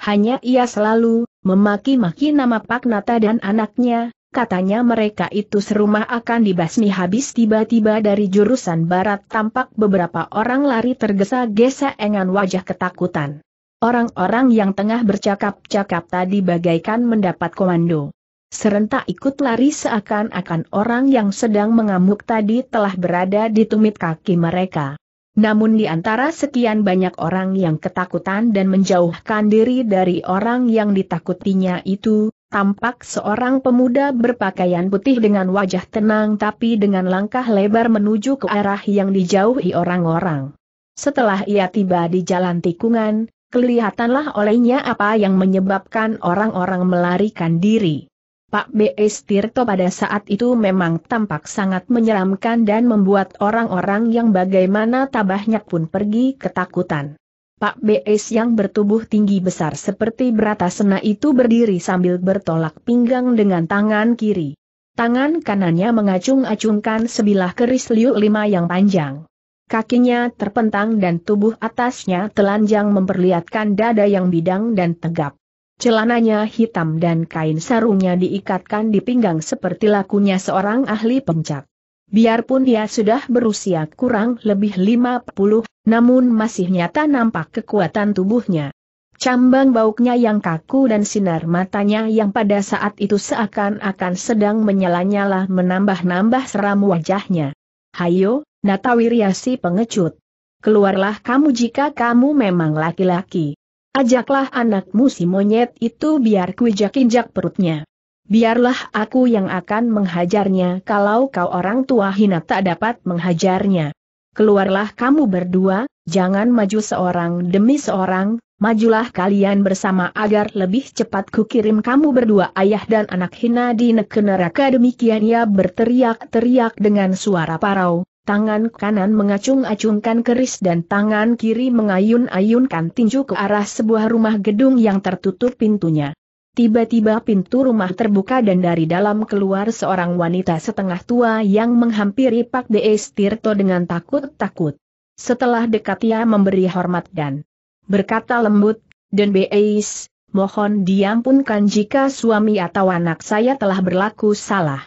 Speaker 1: Hanya ia selalu, memaki-maki nama Pak Nata dan anaknya, Katanya mereka itu serumah akan dibasmi habis tiba-tiba dari jurusan barat tampak beberapa orang lari tergesa-gesa dengan wajah ketakutan. Orang-orang yang tengah bercakap-cakap tadi bagaikan mendapat komando. Serentak ikut lari seakan-akan orang yang sedang mengamuk tadi telah berada di tumit kaki mereka. Namun di antara sekian banyak orang yang ketakutan dan menjauhkan diri dari orang yang ditakutinya itu, tampak seorang pemuda berpakaian putih dengan wajah tenang tapi dengan langkah lebar menuju ke arah yang dijauhi orang-orang. Setelah ia tiba di jalan tikungan, kelihatanlah olehnya apa yang menyebabkan orang-orang melarikan diri. Pak B. S. Tirto pada saat itu memang tampak sangat menyeramkan dan membuat orang-orang yang bagaimana tabahnya pun pergi ketakutan. Pak BS yang bertubuh tinggi besar seperti beratasena itu berdiri sambil bertolak pinggang dengan tangan kiri. Tangan kanannya mengacung-acungkan sebilah keris liu lima yang panjang. Kakinya terpentang dan tubuh atasnya telanjang memperlihatkan dada yang bidang dan tegap. Celananya hitam dan kain sarungnya diikatkan di pinggang seperti lakunya seorang ahli pencak. Biarpun dia sudah berusia kurang lebih 50, namun masih nyata nampak kekuatan tubuhnya. Cambang bauknya yang kaku dan sinar matanya yang pada saat itu seakan-akan sedang menyala-nyala menambah-nambah seram wajahnya. Hayo, Natawiriasi pengecut. Keluarlah kamu jika kamu memang laki-laki. Ajaklah anakmu si monyet itu biar kuinjak-injak perutnya. Biarlah aku yang akan menghajarnya kalau kau orang tua hina tak dapat menghajarnya. Keluarlah kamu berdua, jangan maju seorang demi seorang, majulah kalian bersama agar lebih cepat kukirim kamu berdua ayah dan anak hina di neraka demikian ia berteriak-teriak dengan suara parau, tangan kanan mengacung-acungkan keris dan tangan kiri mengayun-ayunkan tinju ke arah sebuah rumah gedung yang tertutup pintunya. Tiba-tiba pintu rumah terbuka dan dari dalam keluar seorang wanita setengah tua yang menghampiri Pak D.E. Estirto dengan takut-takut. Setelah dekat ia memberi hormat dan berkata lembut, Dan Beis, mohon diampunkan jika suami atau anak saya telah berlaku salah.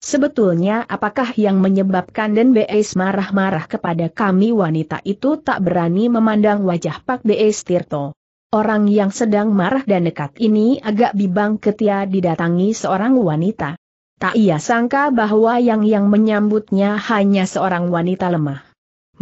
Speaker 1: Sebetulnya apakah yang menyebabkan Den Beis marah-marah kepada kami wanita itu tak berani memandang wajah Pak D.E. Tirto? Orang yang sedang marah dan dekat ini agak bimbang ketia didatangi seorang wanita. Tak ia sangka bahwa yang yang menyambutnya hanya seorang wanita lemah.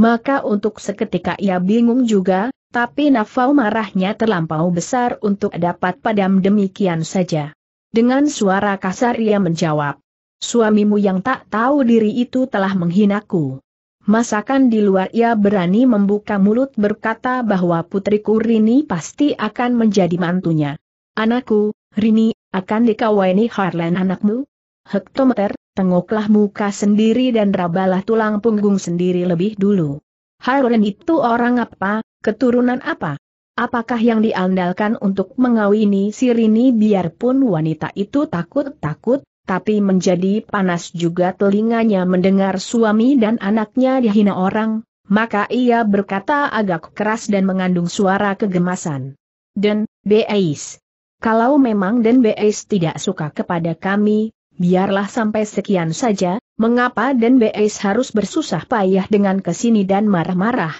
Speaker 1: Maka untuk seketika ia bingung juga, tapi nafau marahnya terlampau besar untuk dapat padam demikian saja. Dengan suara kasar ia menjawab, suamimu yang tak tahu diri itu telah menghinaku masakan di luar ia berani membuka mulut berkata bahwa putriku Rini pasti akan menjadi mantunya. Anakku, Rini, akan dikawaini Harlan anakmu? Hektometer, tengoklah muka sendiri dan rabalah tulang punggung sendiri lebih dulu. Harlan itu orang apa, keturunan apa? Apakah yang diandalkan untuk mengawini si Rini biarpun wanita itu takut-takut, tapi menjadi panas juga telinganya mendengar suami dan anaknya dihina orang, maka ia berkata agak keras dan mengandung suara kegemasan. Den, Beis. Kalau memang Den Beis tidak suka kepada kami, biarlah sampai sekian saja, mengapa Den Beis harus bersusah payah dengan kesini dan marah-marah.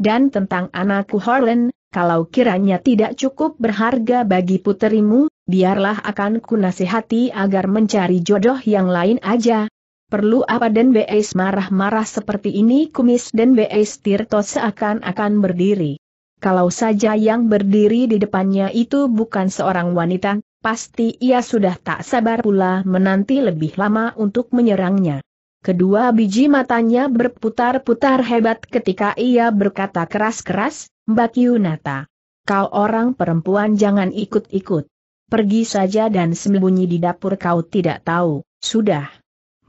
Speaker 1: Dan tentang anakku Harlan, kalau kiranya tidak cukup berharga bagi puterimu, biarlah akan ku nasihati agar mencari jodoh yang lain aja. Perlu apa dan BS marah-marah seperti ini kumis dan BS Tirto seakan-akan berdiri. Kalau saja yang berdiri di depannya itu bukan seorang wanita, pasti ia sudah tak sabar pula menanti lebih lama untuk menyerangnya. Kedua biji matanya berputar-putar hebat ketika ia berkata keras-keras, Mbak Yunata. Kau orang perempuan jangan ikut-ikut. Pergi saja dan sembunyi di dapur kau tidak tahu, sudah.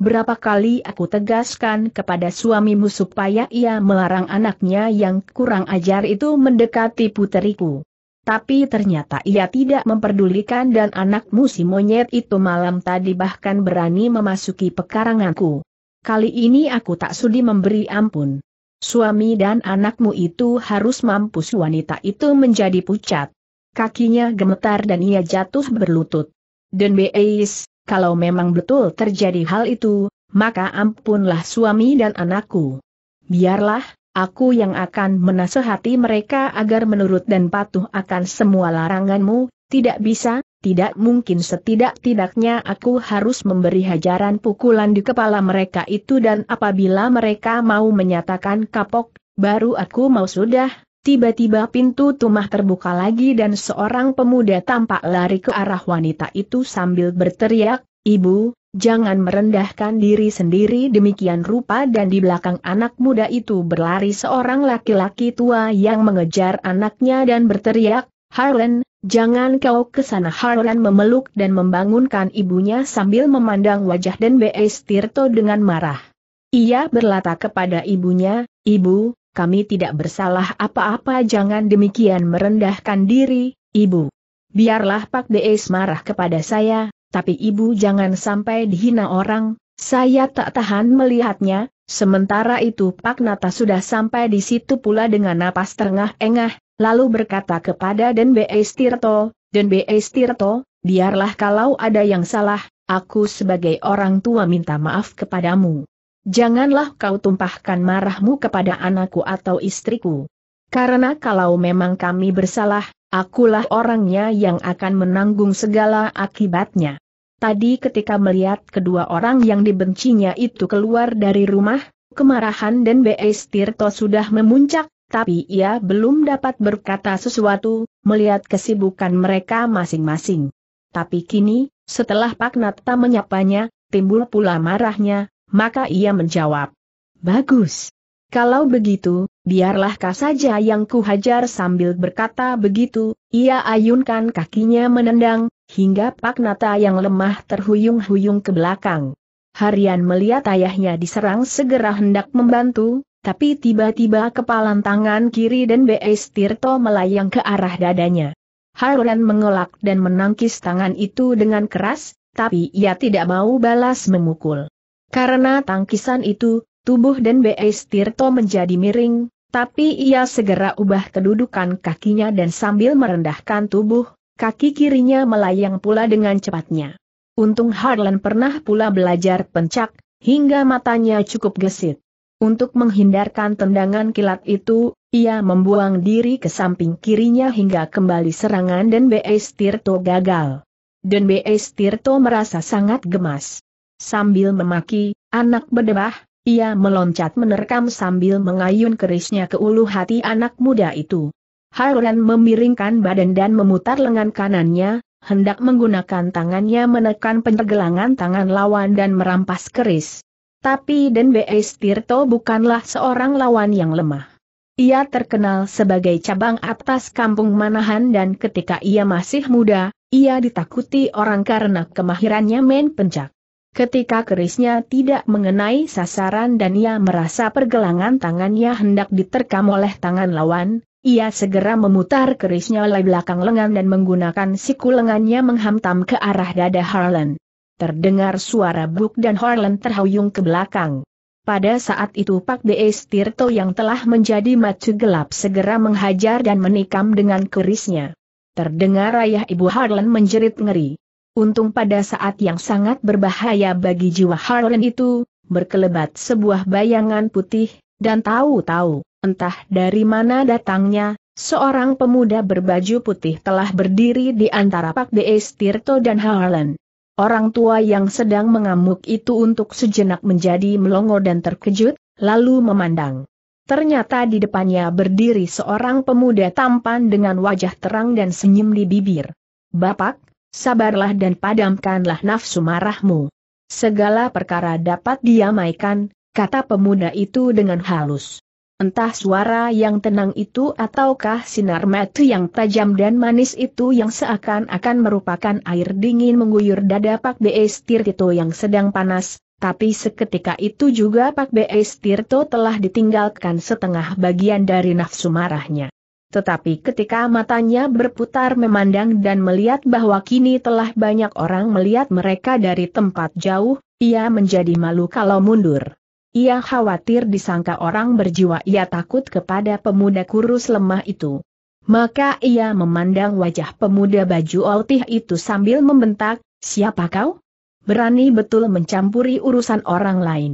Speaker 1: Berapa kali aku tegaskan kepada suamimu supaya ia melarang anaknya yang kurang ajar itu mendekati puteriku. Tapi ternyata ia tidak memperdulikan dan anakmu si monyet itu malam tadi bahkan berani memasuki pekaranganku. Kali ini aku tak sudi memberi ampun. Suami dan anakmu itu harus mampus wanita itu menjadi pucat. Kakinya gemetar dan ia jatuh berlutut. Dan Beis, kalau memang betul terjadi hal itu, maka ampunlah suami dan anakku. Biarlah, aku yang akan menasehati mereka agar menurut dan patuh akan semua laranganmu, tidak bisa, tidak mungkin setidak-tidaknya aku harus memberi hajaran pukulan di kepala mereka itu dan apabila mereka mau menyatakan kapok, baru aku mau sudah, tiba-tiba pintu tumah terbuka lagi dan seorang pemuda tampak lari ke arah wanita itu sambil berteriak, Ibu, jangan merendahkan diri sendiri demikian rupa dan di belakang anak muda itu berlari seorang laki-laki tua yang mengejar anaknya dan berteriak, Harlan, Jangan kau kesana Harlan memeluk dan membangunkan ibunya sambil memandang wajah Dan B.S. Tirto dengan marah. Ia berlata kepada ibunya, Ibu, kami tidak bersalah apa-apa jangan demikian merendahkan diri, Ibu. Biarlah Pak D.S. marah kepada saya, tapi Ibu jangan sampai dihina orang, saya tak tahan melihatnya, sementara itu Pak Nata sudah sampai di situ pula dengan napas terengah-engah, Lalu berkata kepada Denbe Estirto, Denbe Estirto, biarlah kalau ada yang salah, aku sebagai orang tua minta maaf kepadamu. Janganlah kau tumpahkan marahmu kepada anakku atau istriku. Karena kalau memang kami bersalah, akulah orangnya yang akan menanggung segala akibatnya. Tadi ketika melihat kedua orang yang dibencinya itu keluar dari rumah, kemarahan dan B.S. Tirto sudah memuncak, tapi ia belum dapat berkata sesuatu, melihat kesibukan mereka masing-masing. Tapi kini, setelah Pak Nata menyapanya, timbul pula marahnya, maka ia menjawab. Bagus. Kalau begitu, biarlah kau saja yang kuhajar sambil berkata begitu, ia ayunkan kakinya menendang, hingga Pak Nata yang lemah terhuyung-huyung ke belakang. Harian melihat ayahnya diserang segera hendak membantu, tapi tiba-tiba kepalan tangan kiri dan B.S. Tirto melayang ke arah dadanya. Haruran mengelak dan menangkis tangan itu dengan keras, tapi ia tidak mau balas memukul. Karena tangkisan itu, tubuh dan B.S. Tirto menjadi miring, tapi ia segera ubah kedudukan kakinya dan sambil merendahkan tubuh, kaki kirinya melayang pula dengan cepatnya. Untung Harlan pernah pula belajar pencak, hingga matanya cukup gesit. Untuk menghindarkan tendangan kilat itu, ia membuang diri ke samping kirinya hingga kembali serangan dan B.S. Tirto gagal. Dan B.S. Tirto merasa sangat gemas. Sambil memaki, anak berdebah, ia meloncat menerkam sambil mengayun kerisnya ke ulu hati anak muda itu. Harulan memiringkan badan dan memutar lengan kanannya, hendak menggunakan tangannya menekan pergelangan tangan lawan dan merampas keris. Tapi Den Denbe Tirto bukanlah seorang lawan yang lemah. Ia terkenal sebagai cabang atas kampung Manahan dan ketika ia masih muda, ia ditakuti orang karena kemahirannya main pencak. Ketika kerisnya tidak mengenai sasaran dan ia merasa pergelangan tangannya hendak diterkam oleh tangan lawan, ia segera memutar kerisnya oleh belakang lengan dan menggunakan siku lengannya menghantam ke arah dada Harlan terdengar suara Buk dan Harlan terhuyung ke belakang. Pada saat itu Pak de estirto yang telah menjadi macu gelap segera menghajar dan menikam dengan kerisnya. Terdengar ayah ibu Harlan menjerit ngeri. Untung pada saat yang sangat berbahaya bagi jiwa Harlan itu, berkelebat sebuah bayangan putih, dan tahu-tahu, entah dari mana datangnya, seorang pemuda berbaju putih telah berdiri di antara Pak de estirto dan Harlan. Orang tua yang sedang mengamuk itu untuk sejenak menjadi melongo dan terkejut, lalu memandang. Ternyata di depannya berdiri seorang pemuda tampan dengan wajah terang dan senyum di bibir. Bapak, sabarlah dan padamkanlah nafsu marahmu. Segala perkara dapat diamaikan, kata pemuda itu dengan halus. Entah suara yang tenang itu ataukah sinar mata yang tajam dan manis itu yang seakan-akan merupakan air dingin mengguyur dada Pak B.S. Tirto yang sedang panas, tapi seketika itu juga Pak B.S. Tirto telah ditinggalkan setengah bagian dari nafsu marahnya. Tetapi ketika matanya berputar memandang dan melihat bahwa kini telah banyak orang melihat mereka dari tempat jauh, ia menjadi malu kalau mundur. Ia khawatir disangka orang berjiwa ia takut kepada pemuda kurus lemah itu. Maka ia memandang wajah pemuda baju oltih itu sambil membentak, siapa kau? Berani betul mencampuri urusan orang lain.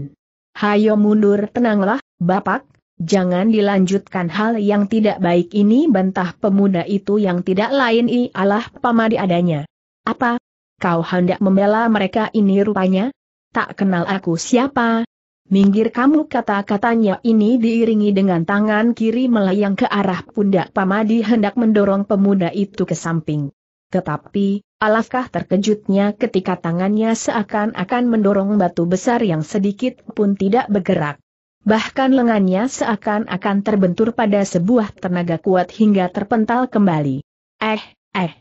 Speaker 1: Hayo mundur tenanglah, Bapak, Jangan dilanjutkan hal yang tidak baik ini Bentah pemuda itu yang tidak lain ialah pamadi adanya. Apa? Kau hendak membela mereka ini rupanya? Tak kenal aku siapa, Minggir kamu kata-katanya ini diiringi dengan tangan kiri melayang ke arah pundak Pamadi hendak mendorong pemuda itu ke samping. Tetapi, alangkah terkejutnya ketika tangannya seakan-akan mendorong batu besar yang sedikit pun tidak bergerak. Bahkan lengannya seakan-akan terbentur pada sebuah tenaga kuat hingga terpental kembali. Eh, eh.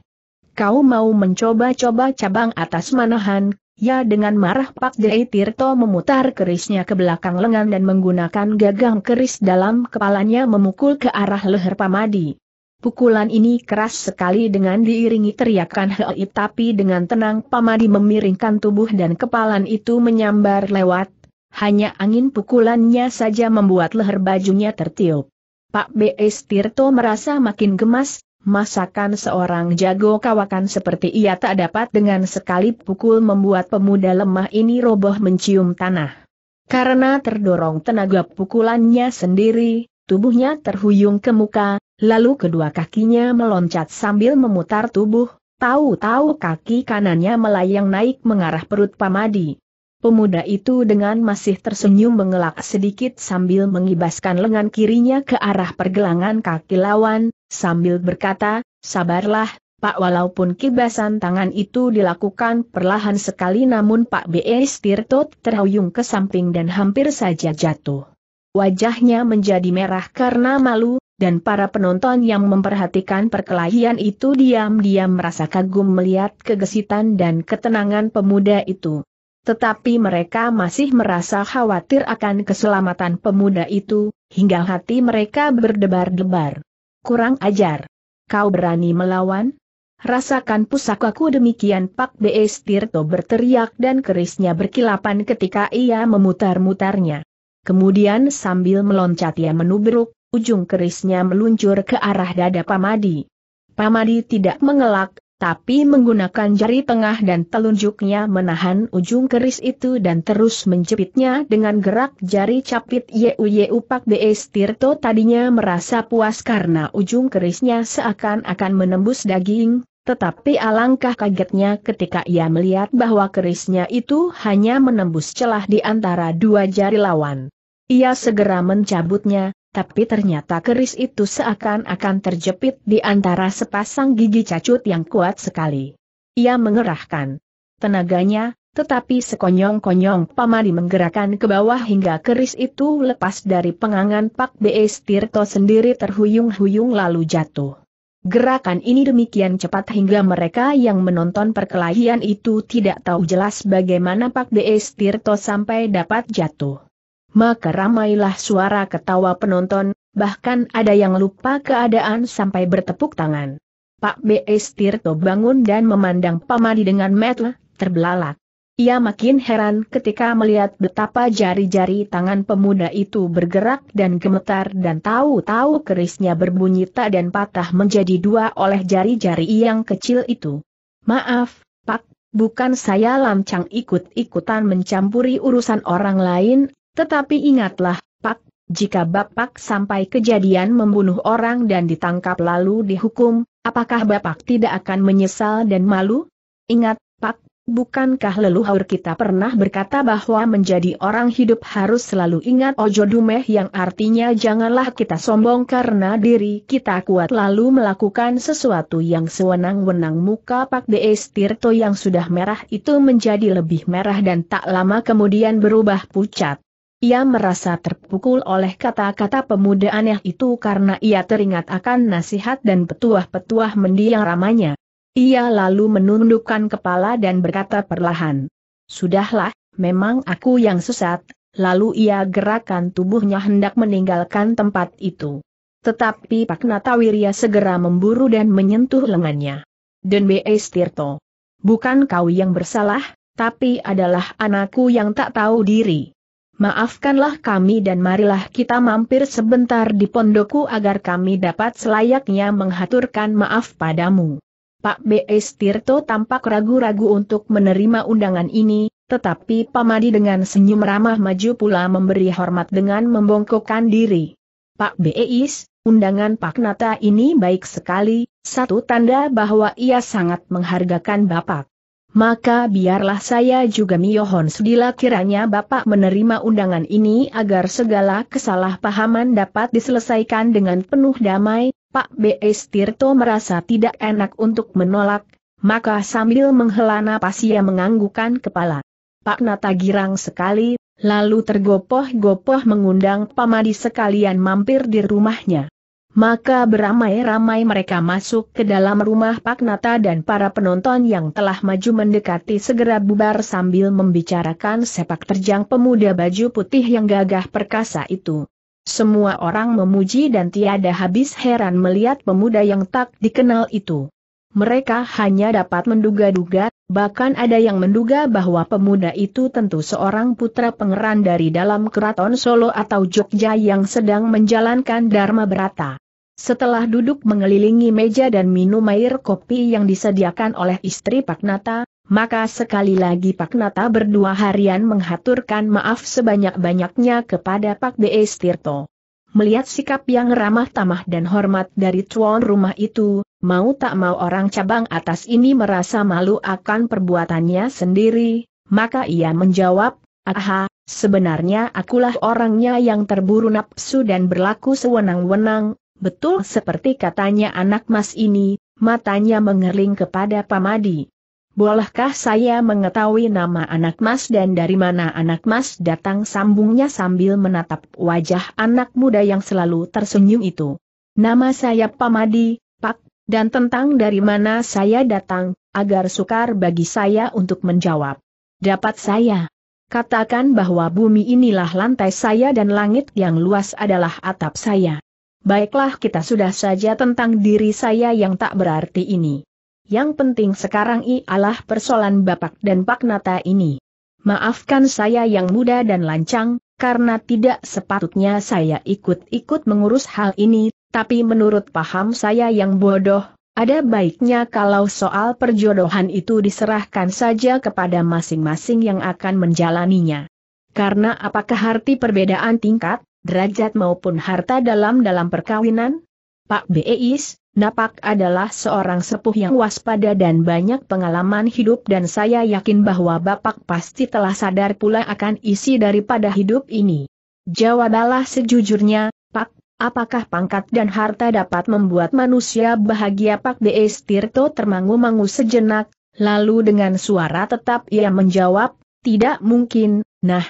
Speaker 1: Kau mau mencoba-coba cabang atas manahan, Ya dengan marah Pak Jai Tirto memutar kerisnya ke belakang lengan dan menggunakan gagang keris dalam kepalanya memukul ke arah leher Pamadi. Pukulan ini keras sekali dengan diiringi teriakan hei tapi dengan tenang Pamadi memiringkan tubuh dan kepalan itu menyambar lewat. Hanya angin pukulannya saja membuat leher bajunya tertiup. Pak B.S. Tirto merasa makin gemas, Masakan seorang jago kawakan seperti ia tak dapat dengan sekali pukul membuat pemuda lemah ini roboh mencium tanah. Karena terdorong tenaga pukulannya sendiri, tubuhnya terhuyung ke muka, lalu kedua kakinya meloncat sambil memutar tubuh, tahu-tahu kaki kanannya melayang naik mengarah perut pamadi. Pemuda itu dengan masih tersenyum mengelak sedikit sambil mengibaskan lengan kirinya ke arah pergelangan kaki lawan, sambil berkata, sabarlah, Pak walaupun kibasan tangan itu dilakukan perlahan sekali namun Pak B.E. Stirtot terhuyung ke samping dan hampir saja jatuh. Wajahnya menjadi merah karena malu, dan para penonton yang memperhatikan perkelahian itu diam-diam merasa kagum melihat kegesitan dan ketenangan pemuda itu. Tetapi mereka masih merasa khawatir akan keselamatan pemuda itu, hingga hati mereka berdebar-debar. Kurang ajar. Kau berani melawan? Rasakan pusakaku demikian Pak B.S. Tirto berteriak dan kerisnya berkilapan ketika ia memutar-mutarnya. Kemudian sambil meloncat ia menubruk, ujung kerisnya meluncur ke arah dada Pamadi. Pamadi tidak mengelak, tapi menggunakan jari tengah dan telunjuknya menahan ujung keris itu dan terus menjepitnya dengan gerak jari capit Yeu Yeu Pak De Estirto tadinya merasa puas karena ujung kerisnya seakan-akan menembus daging, tetapi alangkah kagetnya ketika ia melihat bahwa kerisnya itu hanya menembus celah di antara dua jari lawan. Ia segera mencabutnya, tapi ternyata keris itu seakan-akan terjepit di antara sepasang gigi cacut yang kuat sekali. Ia mengerahkan tenaganya, tetapi sekonyong-konyong pamali menggerakkan ke bawah hingga keris itu lepas dari pengangan Pak B.E. Tirto sendiri terhuyung-huyung lalu jatuh. Gerakan ini demikian cepat hingga mereka yang menonton perkelahian itu tidak tahu jelas bagaimana Pak B.E. Tirto sampai dapat jatuh maka ramailah suara ketawa penonton, bahkan ada yang lupa keadaan sampai bertepuk tangan. Pak B.S. Tirto bangun dan memandang Pamadi dengan metel, terbelalak. Ia makin heran ketika melihat betapa jari-jari tangan pemuda itu bergerak dan gemetar dan tahu-tahu kerisnya berbunyi tak dan patah menjadi dua oleh jari-jari yang kecil itu. Maaf, Pak, bukan saya lancang ikut-ikutan mencampuri urusan orang lain, tetapi ingatlah, Pak, jika Bapak sampai kejadian membunuh orang dan ditangkap lalu dihukum, apakah Bapak tidak akan menyesal dan malu? Ingat, Pak, bukankah leluhur kita pernah berkata bahwa menjadi orang hidup harus selalu ingat ojo dumeh yang artinya janganlah kita sombong karena diri kita kuat lalu melakukan sesuatu yang sewenang-wenang muka Pak De Tirto yang sudah merah itu menjadi lebih merah dan tak lama kemudian berubah pucat. Ia merasa terpukul oleh kata-kata pemuda aneh itu karena ia teringat akan nasihat dan petuah-petuah mendiang ramanya. Ia lalu menundukkan kepala dan berkata perlahan, Sudahlah, memang aku yang sesat, lalu ia gerakan tubuhnya hendak meninggalkan tempat itu. Tetapi Pak Natawirya segera memburu dan menyentuh lengannya. Denbe Tirto, Bukan kau yang bersalah, tapi adalah anakku yang tak tahu diri maafkanlah kami dan marilah kita mampir sebentar di pondokku agar kami dapat selayaknya menghaturkan maaf padamu. Pak B.S. Tirto tampak ragu-ragu untuk menerima undangan ini, tetapi Pamadi dengan senyum ramah maju pula memberi hormat dengan membongkokkan diri. Pak B.S., undangan Pak Nata ini baik sekali, satu tanda bahwa ia sangat menghargakan Bapak maka biarlah saya juga Miohon Sudila kiranya Bapak menerima undangan ini agar segala kesalahpahaman dapat diselesaikan dengan penuh damai, Pak B.S. Tirto merasa tidak enak untuk menolak, maka sambil menghela napas ia menganggukan kepala. Pak Nata girang sekali, lalu tergopoh-gopoh mengundang pamadi sekalian mampir di rumahnya. Maka beramai-ramai mereka masuk ke dalam rumah Pak Nata dan para penonton yang telah maju mendekati segera bubar sambil membicarakan sepak terjang pemuda baju putih yang gagah perkasa itu. Semua orang memuji dan tiada habis heran melihat pemuda yang tak dikenal itu. Mereka hanya dapat menduga-duga, bahkan ada yang menduga bahwa pemuda itu tentu seorang putra pangeran dari dalam keraton Solo atau Jogja yang sedang menjalankan Dharma Berata. Setelah duduk mengelilingi meja dan minum air kopi yang disediakan oleh istri Pak Nata, maka sekali lagi Pak Nata berdua harian menghaturkan maaf sebanyak-banyaknya kepada Pak B.E. Stirto. Melihat sikap yang ramah tamah dan hormat dari tuan rumah itu, mau tak mau orang cabang atas ini merasa malu akan perbuatannya sendiri, maka ia menjawab, aha, sebenarnya akulah orangnya yang terburu nafsu dan berlaku sewenang-wenang, Betul seperti katanya anak mas ini, matanya mengering kepada Pamadi. Bolehkah saya mengetahui nama anak mas dan dari mana anak mas datang sambungnya sambil menatap wajah anak muda yang selalu tersenyum itu. Nama saya Pamadi, Pak, dan tentang dari mana saya datang, agar sukar bagi saya untuk menjawab. Dapat saya. Katakan bahwa bumi inilah lantai saya dan langit yang luas adalah atap saya. Baiklah kita sudah saja tentang diri saya yang tak berarti ini. Yang penting sekarang ialah persoalan Bapak dan Pak Nata ini. Maafkan saya yang muda dan lancang, karena tidak sepatutnya saya ikut-ikut mengurus hal ini, tapi menurut paham saya yang bodoh, ada baiknya kalau soal perjodohan itu diserahkan saja kepada masing-masing yang akan menjalaninya. Karena apakah arti perbedaan tingkat? derajat maupun harta dalam dalam perkawinan? Pak Beis, Napak adalah seorang sepuh yang waspada dan banyak pengalaman hidup dan saya yakin bahwa Bapak pasti telah sadar pula akan isi daripada hidup ini. Jawablah sejujurnya, Pak, apakah pangkat dan harta dapat membuat manusia bahagia Pak Beis Tirto termangu-mangu sejenak, lalu dengan suara tetap ia menjawab, tidak mungkin, nah,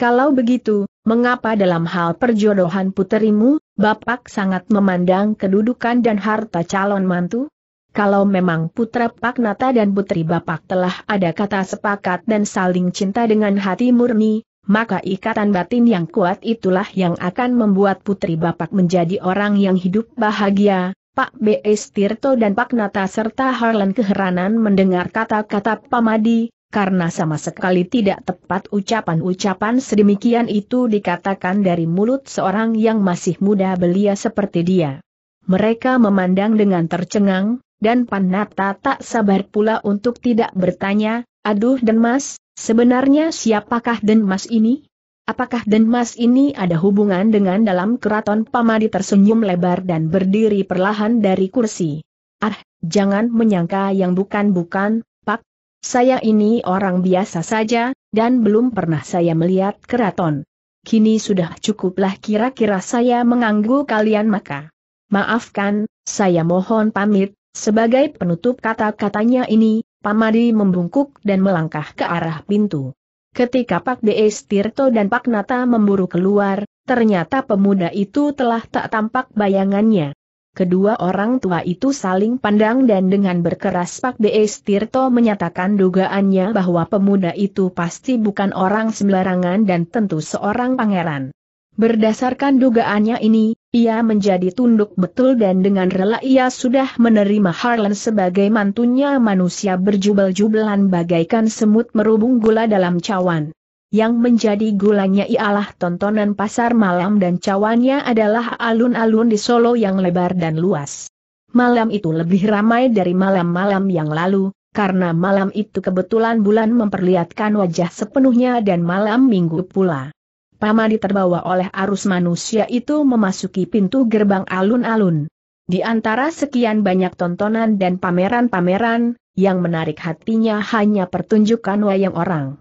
Speaker 1: kalau begitu, mengapa dalam hal perjodohan puterimu, Bapak sangat memandang kedudukan dan harta calon mantu? Kalau memang putra Pak Nata dan putri Bapak telah ada kata sepakat dan saling cinta dengan hati murni, maka ikatan batin yang kuat itulah yang akan membuat putri Bapak menjadi orang yang hidup bahagia. Pak B.S. Tirto dan Pak Nata serta Harlan keheranan mendengar kata-kata Pamadi, karena sama sekali tidak tepat ucapan-ucapan sedemikian itu dikatakan dari mulut seorang yang masih muda belia seperti dia. Mereka memandang dengan tercengang, dan Panata tak sabar pula untuk tidak bertanya, aduh Denmas, sebenarnya siapakah Denmas ini? Apakah Denmas ini ada hubungan dengan dalam keraton Pamadi tersenyum lebar dan berdiri perlahan dari kursi? Ah, jangan menyangka yang bukan-bukan, saya ini orang biasa saja, dan belum pernah saya melihat keraton. Kini sudah cukuplah kira-kira saya mengganggu kalian maka. Maafkan, saya mohon pamit, sebagai penutup kata-katanya ini, Pamadi membungkuk dan melangkah ke arah pintu. Ketika Pak De Estirto dan Pak Nata memburu keluar, ternyata pemuda itu telah tak tampak bayangannya. Kedua orang tua itu saling pandang dan dengan berkeras Pak e S. Tirto menyatakan dugaannya bahwa pemuda itu pasti bukan orang sembarangan dan tentu seorang pangeran. Berdasarkan dugaannya ini, ia menjadi tunduk betul dan dengan rela ia sudah menerima Harlan sebagai mantunya manusia berjubel-jubelan bagaikan semut merubung gula dalam cawan. Yang menjadi gulanya ialah tontonan pasar malam dan cawannya adalah alun-alun di Solo yang lebar dan luas. Malam itu lebih ramai dari malam-malam yang lalu, karena malam itu kebetulan bulan memperlihatkan wajah sepenuhnya dan malam minggu pula. Pamadi terbawa oleh arus manusia itu memasuki pintu gerbang alun-alun. Di antara sekian banyak tontonan dan pameran-pameran, yang menarik hatinya hanya pertunjukan wayang orang.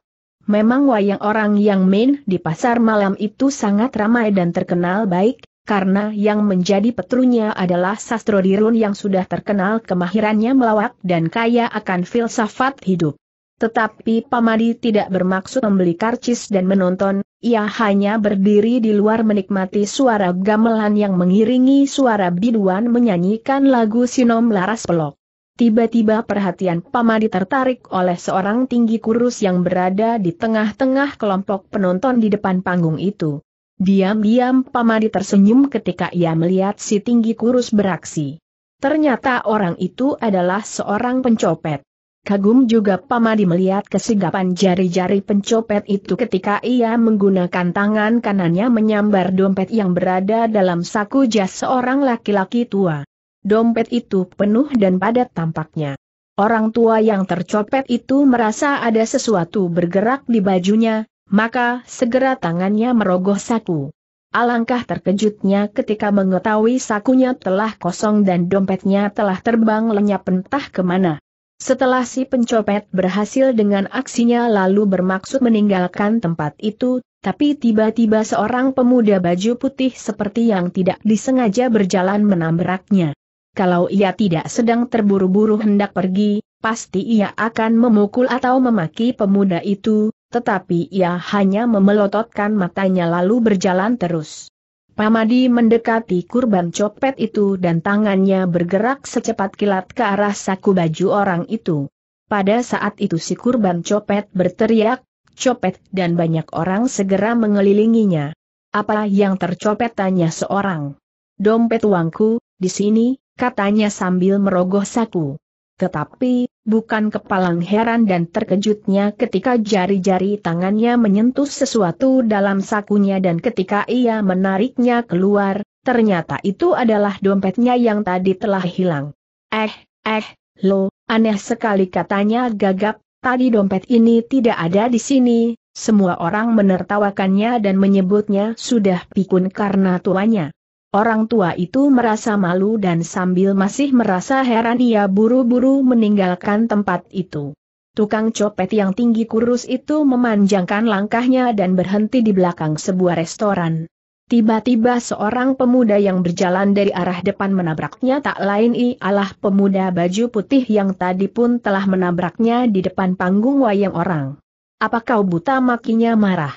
Speaker 1: Memang wayang orang yang main di pasar malam itu sangat ramai dan terkenal baik, karena yang menjadi petrunya adalah Sastro Dirun yang sudah terkenal kemahirannya melawak dan kaya akan filsafat hidup. Tetapi Pamadi tidak bermaksud membeli karcis dan menonton, ia hanya berdiri di luar menikmati suara gamelan yang mengiringi suara biduan menyanyikan lagu Sinom Laras Pelok. Tiba-tiba perhatian Pamadi tertarik oleh seorang tinggi kurus yang berada di tengah-tengah kelompok penonton di depan panggung itu. Diam-diam Pamadi tersenyum ketika ia melihat si tinggi kurus beraksi. Ternyata orang itu adalah seorang pencopet. Kagum juga Pamadi melihat kesigapan jari-jari pencopet itu ketika ia menggunakan tangan kanannya menyambar dompet yang berada dalam saku jas seorang laki-laki tua. Dompet itu penuh dan padat tampaknya. Orang tua yang tercopet itu merasa ada sesuatu bergerak di bajunya, maka segera tangannya merogoh saku. Alangkah terkejutnya ketika mengetahui sakunya telah kosong dan dompetnya telah terbang lenyap entah kemana. Setelah si pencopet berhasil dengan aksinya lalu bermaksud meninggalkan tempat itu, tapi tiba-tiba seorang pemuda baju putih seperti yang tidak disengaja berjalan menabraknya kalau ia tidak sedang terburu-buru hendak pergi, pasti ia akan memukul atau memaki pemuda itu, tetapi ia hanya memelototkan matanya lalu berjalan terus. Pamadi mendekati kurban copet itu dan tangannya bergerak secepat kilat ke arah saku baju orang itu. Pada saat itu si kurban copet berteriak, copet dan banyak orang segera mengelilinginya. Apa yang tercopet tanya seorang. Dompet uangku, di sini, katanya sambil merogoh saku. Tetapi, bukan kepalang heran dan terkejutnya ketika jari-jari tangannya menyentuh sesuatu dalam sakunya dan ketika ia menariknya keluar, ternyata itu adalah dompetnya yang tadi telah hilang. Eh, eh, lo, aneh sekali katanya gagap, tadi dompet ini tidak ada di sini, semua orang menertawakannya dan menyebutnya sudah pikun karena tuanya. Orang tua itu merasa malu dan sambil masih merasa heran ia buru-buru meninggalkan tempat itu. Tukang copet yang tinggi kurus itu memanjangkan langkahnya dan berhenti di belakang sebuah restoran. Tiba-tiba seorang pemuda yang berjalan dari arah depan menabraknya tak lain ialah pemuda baju putih yang tadi pun telah menabraknya di depan panggung wayang orang. Apa kau buta makinya marah?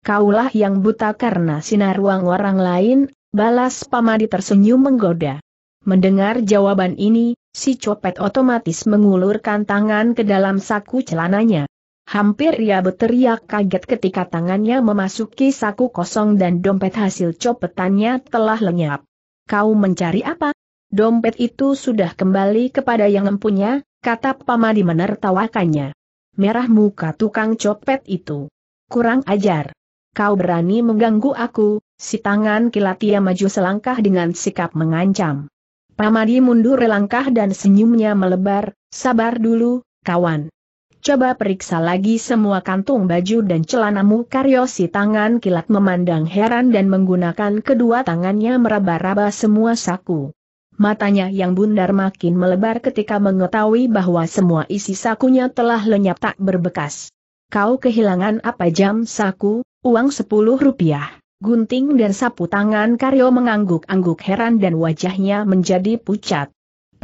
Speaker 1: Kaulah yang buta karena sinar ruang orang lain, Balas Pamadi tersenyum menggoda. Mendengar jawaban ini, si copet otomatis mengulurkan tangan ke dalam saku celananya. Hampir ia berteriak kaget ketika tangannya memasuki saku kosong dan dompet hasil copetannya telah lenyap. Kau mencari apa? Dompet itu sudah kembali kepada yang empunya, kata Pamadi menertawakannya. Merah muka tukang copet itu. Kurang ajar kau berani mengganggu aku, si tangan kilat ia maju selangkah dengan sikap mengancam. Pamadi mundur langkah dan senyumnya melebar, sabar dulu, kawan. Coba periksa lagi semua kantung baju dan celanamu karyo si tangan kilat memandang heran dan menggunakan kedua tangannya meraba-raba semua saku. Matanya yang bundar makin melebar ketika mengetahui bahwa semua isi sakunya telah lenyap tak berbekas. Kau kehilangan apa jam saku? Uang sepuluh rupiah. Gunting dan sapu tangan Karyo mengangguk-angguk heran dan wajahnya menjadi pucat.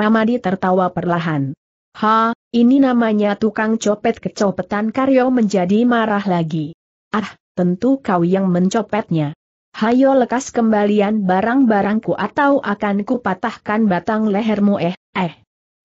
Speaker 1: Pamadi tertawa perlahan. Ha, ini namanya tukang copet kecopetan Karyo menjadi marah lagi. Ah, tentu kau yang mencopetnya. Hayo lekas kembalian barang-barangku atau akan kupatahkan batang lehermu eh, eh.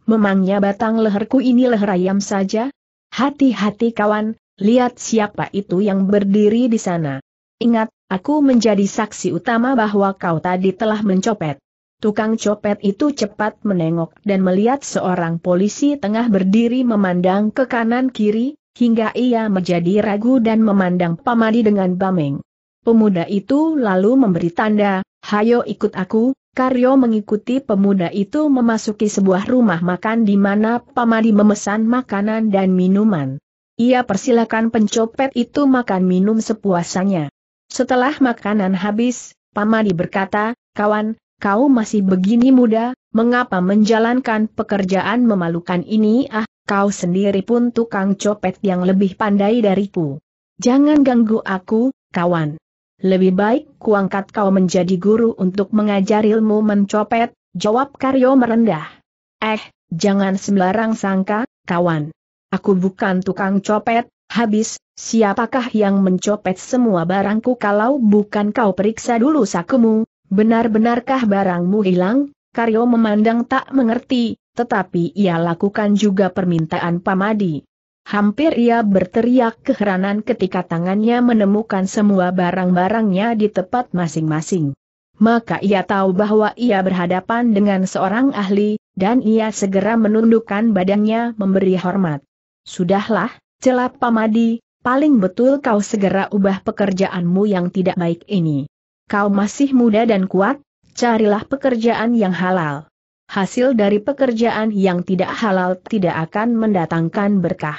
Speaker 1: Memangnya batang leherku ini leher ayam saja? Hati-hati kawan, Lihat siapa itu yang berdiri di sana. Ingat, aku menjadi saksi utama bahwa kau tadi telah mencopet. Tukang copet itu cepat menengok dan melihat seorang polisi tengah berdiri memandang ke kanan-kiri, hingga ia menjadi ragu dan memandang pamadi dengan bameng. Pemuda itu lalu memberi tanda, hayo ikut aku, Karyo mengikuti pemuda itu memasuki sebuah rumah makan di mana pamadi memesan makanan dan minuman. Ia persilakan pencopet itu makan minum sepuasannya. Setelah makanan habis, Pamadi berkata, kawan, kau masih begini muda, mengapa menjalankan pekerjaan memalukan ini ah, kau sendiri pun tukang copet yang lebih pandai dariku. Jangan ganggu aku, kawan. Lebih baik kuangkat kau menjadi guru untuk mengajar ilmu mencopet, jawab Karyo merendah. Eh, jangan sembarang sangka, kawan. Aku bukan tukang copet, habis, siapakah yang mencopet semua barangku kalau bukan kau periksa dulu sakumu, benar-benarkah barangmu hilang? Karyo memandang tak mengerti, tetapi ia lakukan juga permintaan pamadi. Hampir ia berteriak keheranan ketika tangannya menemukan semua barang-barangnya di tempat masing-masing. Maka ia tahu bahwa ia berhadapan dengan seorang ahli, dan ia segera menundukkan badannya memberi hormat. Sudahlah, celap pamadi, paling betul kau segera ubah pekerjaanmu yang tidak baik ini. Kau masih muda dan kuat, carilah pekerjaan yang halal. Hasil dari pekerjaan yang tidak halal tidak akan mendatangkan berkah.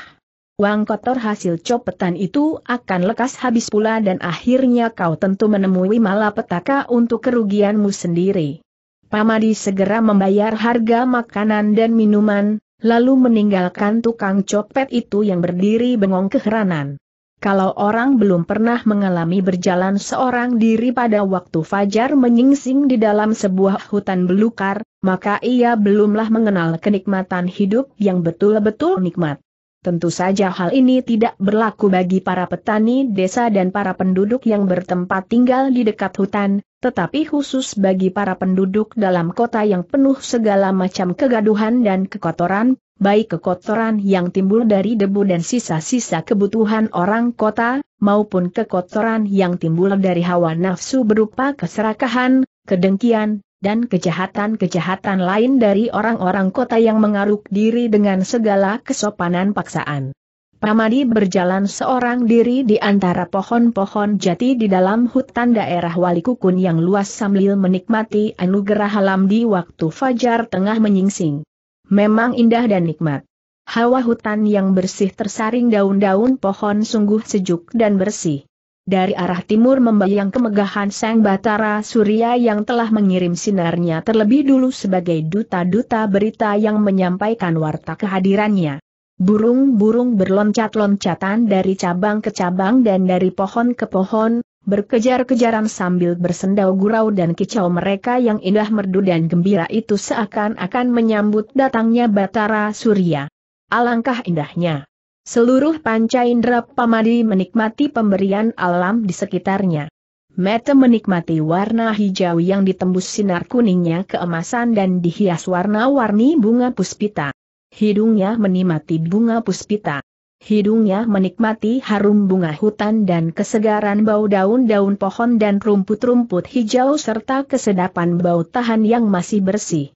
Speaker 1: Uang kotor hasil copetan itu akan lekas habis pula dan akhirnya kau tentu menemui malapetaka untuk kerugianmu sendiri. Pamadi segera membayar harga makanan dan minuman, lalu meninggalkan tukang copet itu yang berdiri bengong keheranan. Kalau orang belum pernah mengalami berjalan seorang diri pada waktu fajar menyingsing di dalam sebuah hutan belukar, maka ia belumlah mengenal kenikmatan hidup yang betul-betul nikmat. Tentu saja hal ini tidak berlaku bagi para petani desa dan para penduduk yang bertempat tinggal di dekat hutan, tetapi khusus bagi para penduduk dalam kota yang penuh segala macam kegaduhan dan kekotoran, baik kekotoran yang timbul dari debu dan sisa-sisa kebutuhan orang kota, maupun kekotoran yang timbul dari hawa nafsu berupa keserakahan, kedengkian, dan kejahatan-kejahatan lain dari orang-orang kota yang mengaruk diri dengan segala kesopanan paksaan. Pramadi berjalan seorang diri di antara pohon-pohon jati di dalam hutan daerah Wali Kukun yang luas sambil menikmati anugerah alam di waktu fajar tengah menyingsing. Memang indah dan nikmat. Hawa hutan yang bersih tersaring daun-daun pohon sungguh sejuk dan bersih. Dari arah timur membayang kemegahan Sang Batara Surya yang telah mengirim sinarnya terlebih dulu sebagai duta-duta berita yang menyampaikan warta kehadirannya. Burung-burung berloncat-loncatan dari cabang ke cabang dan dari pohon ke pohon, berkejar-kejaran sambil bersendau gurau dan kicau mereka yang indah merdu dan gembira itu seakan-akan menyambut datangnya Batara Surya. Alangkah indahnya. Seluruh panca indera pamadi menikmati pemberian alam di sekitarnya. Mete menikmati warna hijau yang ditembus sinar kuningnya keemasan dan dihias warna-warni bunga puspita. Hidungnya menikmati bunga puspita. Hidungnya menikmati harum bunga hutan dan kesegaran bau daun-daun pohon dan rumput-rumput hijau serta kesedapan bau tahan yang masih bersih.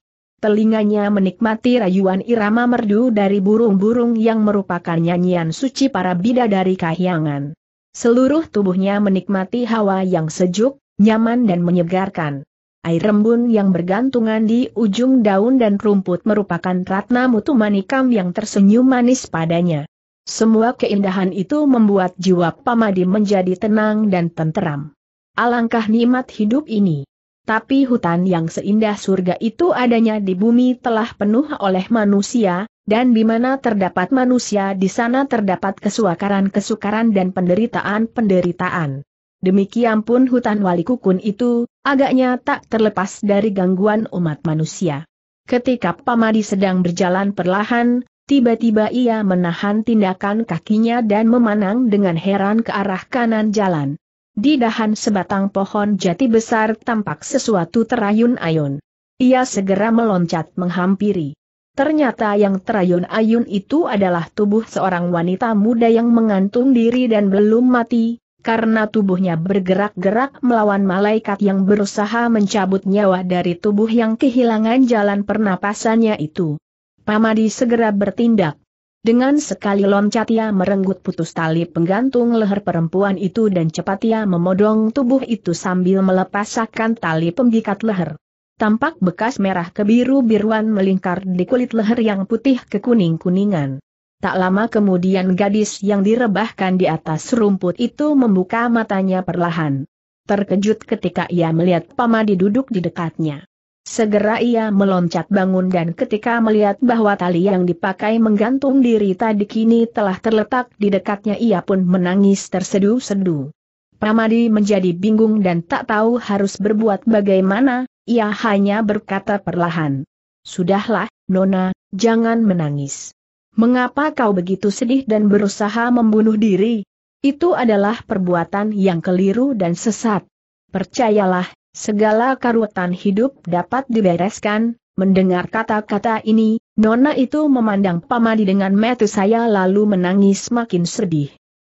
Speaker 1: Telinganya menikmati rayuan irama merdu dari burung-burung yang merupakan nyanyian suci para bidadari kahyangan. Seluruh tubuhnya menikmati hawa yang sejuk, nyaman dan menyegarkan. Air rembun yang bergantungan di ujung daun dan rumput merupakan ratna mutu manikam yang tersenyum manis padanya. Semua keindahan itu membuat jiwa pamadi menjadi tenang dan tenteram. Alangkah nikmat hidup ini. Tapi hutan yang seindah surga itu adanya di bumi telah penuh oleh manusia, dan di mana terdapat manusia di sana terdapat kesuakaran-kesukaran dan penderitaan-penderitaan. Demikian pun hutan wali kukun itu, agaknya tak terlepas dari gangguan umat manusia. Ketika Pamadi sedang berjalan perlahan, tiba-tiba ia menahan tindakan kakinya dan memanang dengan heran ke arah kanan jalan. Di dahan sebatang pohon jati besar tampak sesuatu terayun-ayun. Ia segera meloncat menghampiri. Ternyata yang terayun-ayun itu adalah tubuh seorang wanita muda yang mengantung diri dan belum mati, karena tubuhnya bergerak-gerak melawan malaikat yang berusaha mencabut nyawa dari tubuh yang kehilangan jalan pernapasannya itu. Pamadi segera bertindak. Dengan sekali loncat ia merenggut putus tali penggantung leher perempuan itu dan cepat ia memodong tubuh itu sambil melepaskan tali pembikat leher. Tampak bekas merah kebiru-biruan melingkar di kulit leher yang putih kekuning-kuningan. Tak lama kemudian gadis yang direbahkan di atas rumput itu membuka matanya perlahan. Terkejut ketika ia melihat Pamadi duduk di dekatnya. Segera ia meloncat bangun dan ketika melihat bahwa tali yang dipakai menggantung diri tadi kini telah terletak di dekatnya ia pun menangis tersedu-sedu. Pamadi menjadi bingung dan tak tahu harus berbuat bagaimana, ia hanya berkata perlahan. Sudahlah, Nona, jangan menangis. Mengapa kau begitu sedih dan berusaha membunuh diri? Itu adalah perbuatan yang keliru dan sesat. Percayalah, segala karutan hidup dapat dibereskan. Mendengar kata-kata ini, Nona itu memandang Pamadi dengan mata saya lalu menangis makin sedih.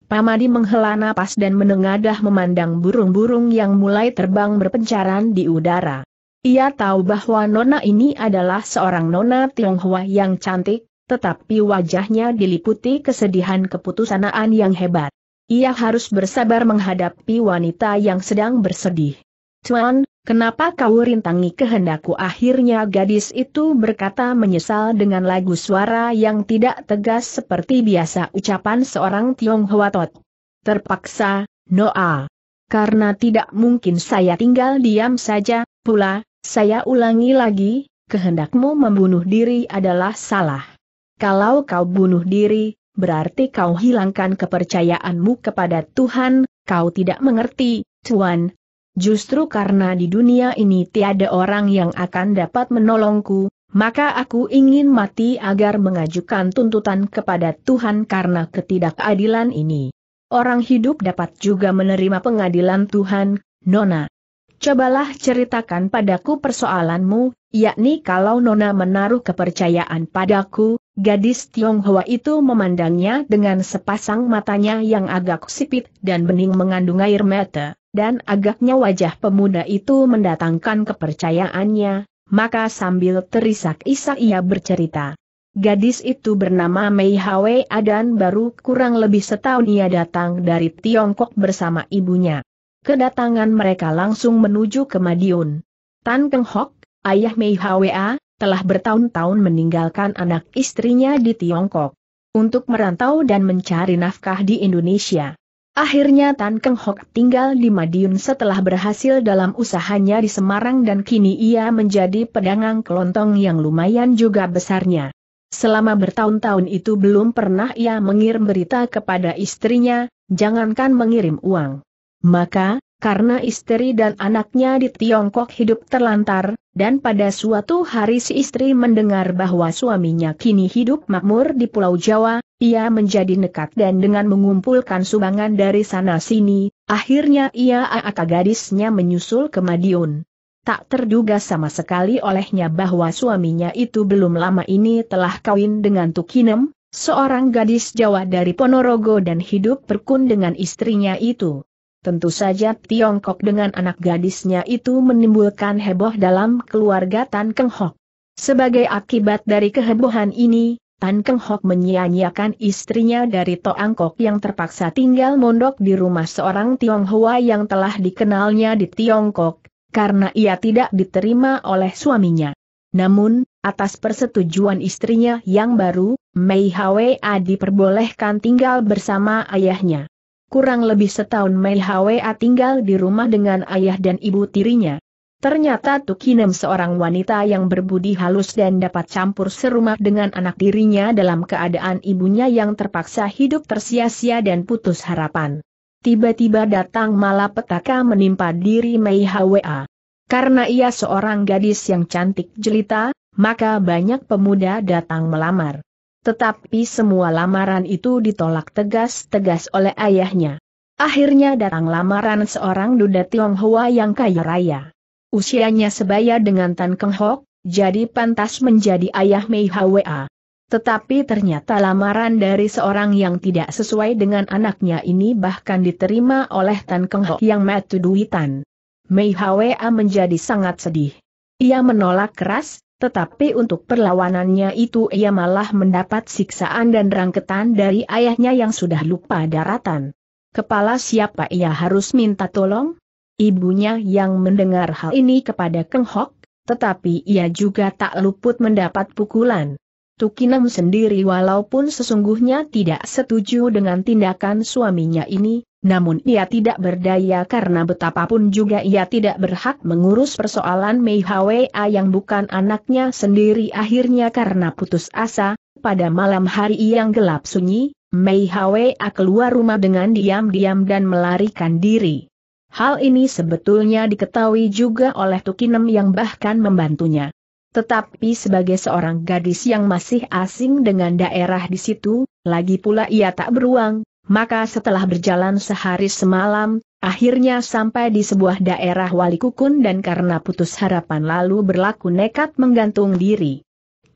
Speaker 1: Pamadi menghela napas dan menengadah memandang burung-burung yang mulai terbang berpencaran di udara. Ia tahu bahwa Nona ini adalah seorang Nona Tionghoa yang cantik, tetapi wajahnya diliputi kesedihan keputusanaan yang hebat. Ia harus bersabar menghadapi wanita yang sedang bersedih. Tuan, kenapa kau rintangi kehendakku? Akhirnya gadis itu berkata menyesal dengan lagu suara yang tidak tegas seperti biasa ucapan seorang Tionghoa Tot. Terpaksa, Noa. Karena tidak mungkin saya tinggal diam saja, pula, saya ulangi lagi, kehendakmu membunuh diri adalah salah. Kalau kau bunuh diri, berarti kau hilangkan kepercayaanmu kepada Tuhan, kau tidak mengerti, Tuan. Justru karena di dunia ini tiada orang yang akan dapat menolongku, maka aku ingin mati agar mengajukan tuntutan kepada Tuhan karena ketidakadilan ini. Orang hidup dapat juga menerima pengadilan Tuhan, Nona. Cobalah ceritakan padaku persoalanmu, yakni kalau Nona menaruh kepercayaan padaku, Gadis Tionghoa itu memandangnya dengan sepasang matanya yang agak sipit dan bening mengandung air mata, dan agaknya wajah pemuda itu mendatangkan kepercayaannya, maka sambil terisak-isak ia bercerita. Gadis itu bernama Mei Hwe dan baru kurang lebih setahun ia datang dari Tiongkok bersama ibunya. Kedatangan mereka langsung menuju ke Madiun. Tan Keng Hok, ayah Mei Hwa, telah bertahun-tahun meninggalkan anak istrinya di Tiongkok untuk merantau dan mencari nafkah di Indonesia. Akhirnya Tan Keng Hok tinggal di Madiun setelah berhasil dalam usahanya di Semarang dan kini ia menjadi pedagang kelontong yang lumayan juga besarnya. Selama bertahun-tahun itu belum pernah ia mengirim berita kepada istrinya, jangankan mengirim uang. Maka, karena istri dan anaknya di Tiongkok hidup terlantar, dan pada suatu hari si istri mendengar bahwa suaminya kini hidup makmur di Pulau Jawa, ia menjadi nekat dan dengan mengumpulkan sumbangan dari sana-sini, akhirnya ia aak gadisnya menyusul ke Madiun. Tak terduga sama sekali olehnya bahwa suaminya itu belum lama ini telah kawin dengan Tukinem, seorang gadis Jawa dari Ponorogo dan hidup berkun dengan istrinya itu. Tentu saja Tiongkok dengan anak gadisnya itu menimbulkan heboh dalam keluarga Tan Keng Hok. Sebagai akibat dari kehebohan ini, Tan Keng Hok menyia-nyiakan istrinya dari Toangkok yang terpaksa tinggal mondok di rumah seorang Tionghoa yang telah dikenalnya di Tiongkok, karena ia tidak diterima oleh suaminya. Namun, atas persetujuan istrinya yang baru, Mei Hwa diperbolehkan tinggal bersama ayahnya. Kurang lebih setahun Mei Hwa tinggal di rumah dengan ayah dan ibu tirinya. Ternyata Tukinem seorang wanita yang berbudi halus dan dapat campur serumah dengan anak tirinya dalam keadaan ibunya yang terpaksa hidup tersia-sia dan putus harapan. Tiba-tiba datang malapetaka menimpa diri Mei Hwa. Karena ia seorang gadis yang cantik jelita, maka banyak pemuda datang melamar. Tetapi semua lamaran itu ditolak tegas-tegas oleh ayahnya. Akhirnya datang lamaran seorang duda Tionghoa yang kaya raya. Usianya sebaya dengan Tan Keng Hok, jadi pantas menjadi ayah Mei Hwa. Tetapi ternyata lamaran dari seorang yang tidak sesuai dengan anaknya ini bahkan diterima oleh Tan Keng Hok yang metu duitan. Mei Hwa menjadi sangat sedih. Ia menolak keras, tetapi untuk perlawanannya itu ia malah mendapat siksaan dan rangketan dari ayahnya yang sudah lupa daratan. Kepala siapa ia harus minta tolong? Ibunya yang mendengar hal ini kepada Keng Hok, tetapi ia juga tak luput mendapat pukulan. Tukinem sendiri walaupun sesungguhnya tidak setuju dengan tindakan suaminya ini, namun ia tidak berdaya karena betapapun juga ia tidak berhak mengurus persoalan Mei Hwa yang bukan anaknya sendiri akhirnya karena putus asa, pada malam hari yang gelap sunyi, Mei Hwa keluar rumah dengan diam-diam dan melarikan diri. Hal ini sebetulnya diketahui juga oleh Tukinem yang bahkan membantunya. Tetapi sebagai seorang gadis yang masih asing dengan daerah di situ, lagi pula ia tak beruang, maka setelah berjalan sehari semalam, akhirnya sampai di sebuah daerah wali kukun dan karena putus harapan lalu berlaku nekat menggantung diri.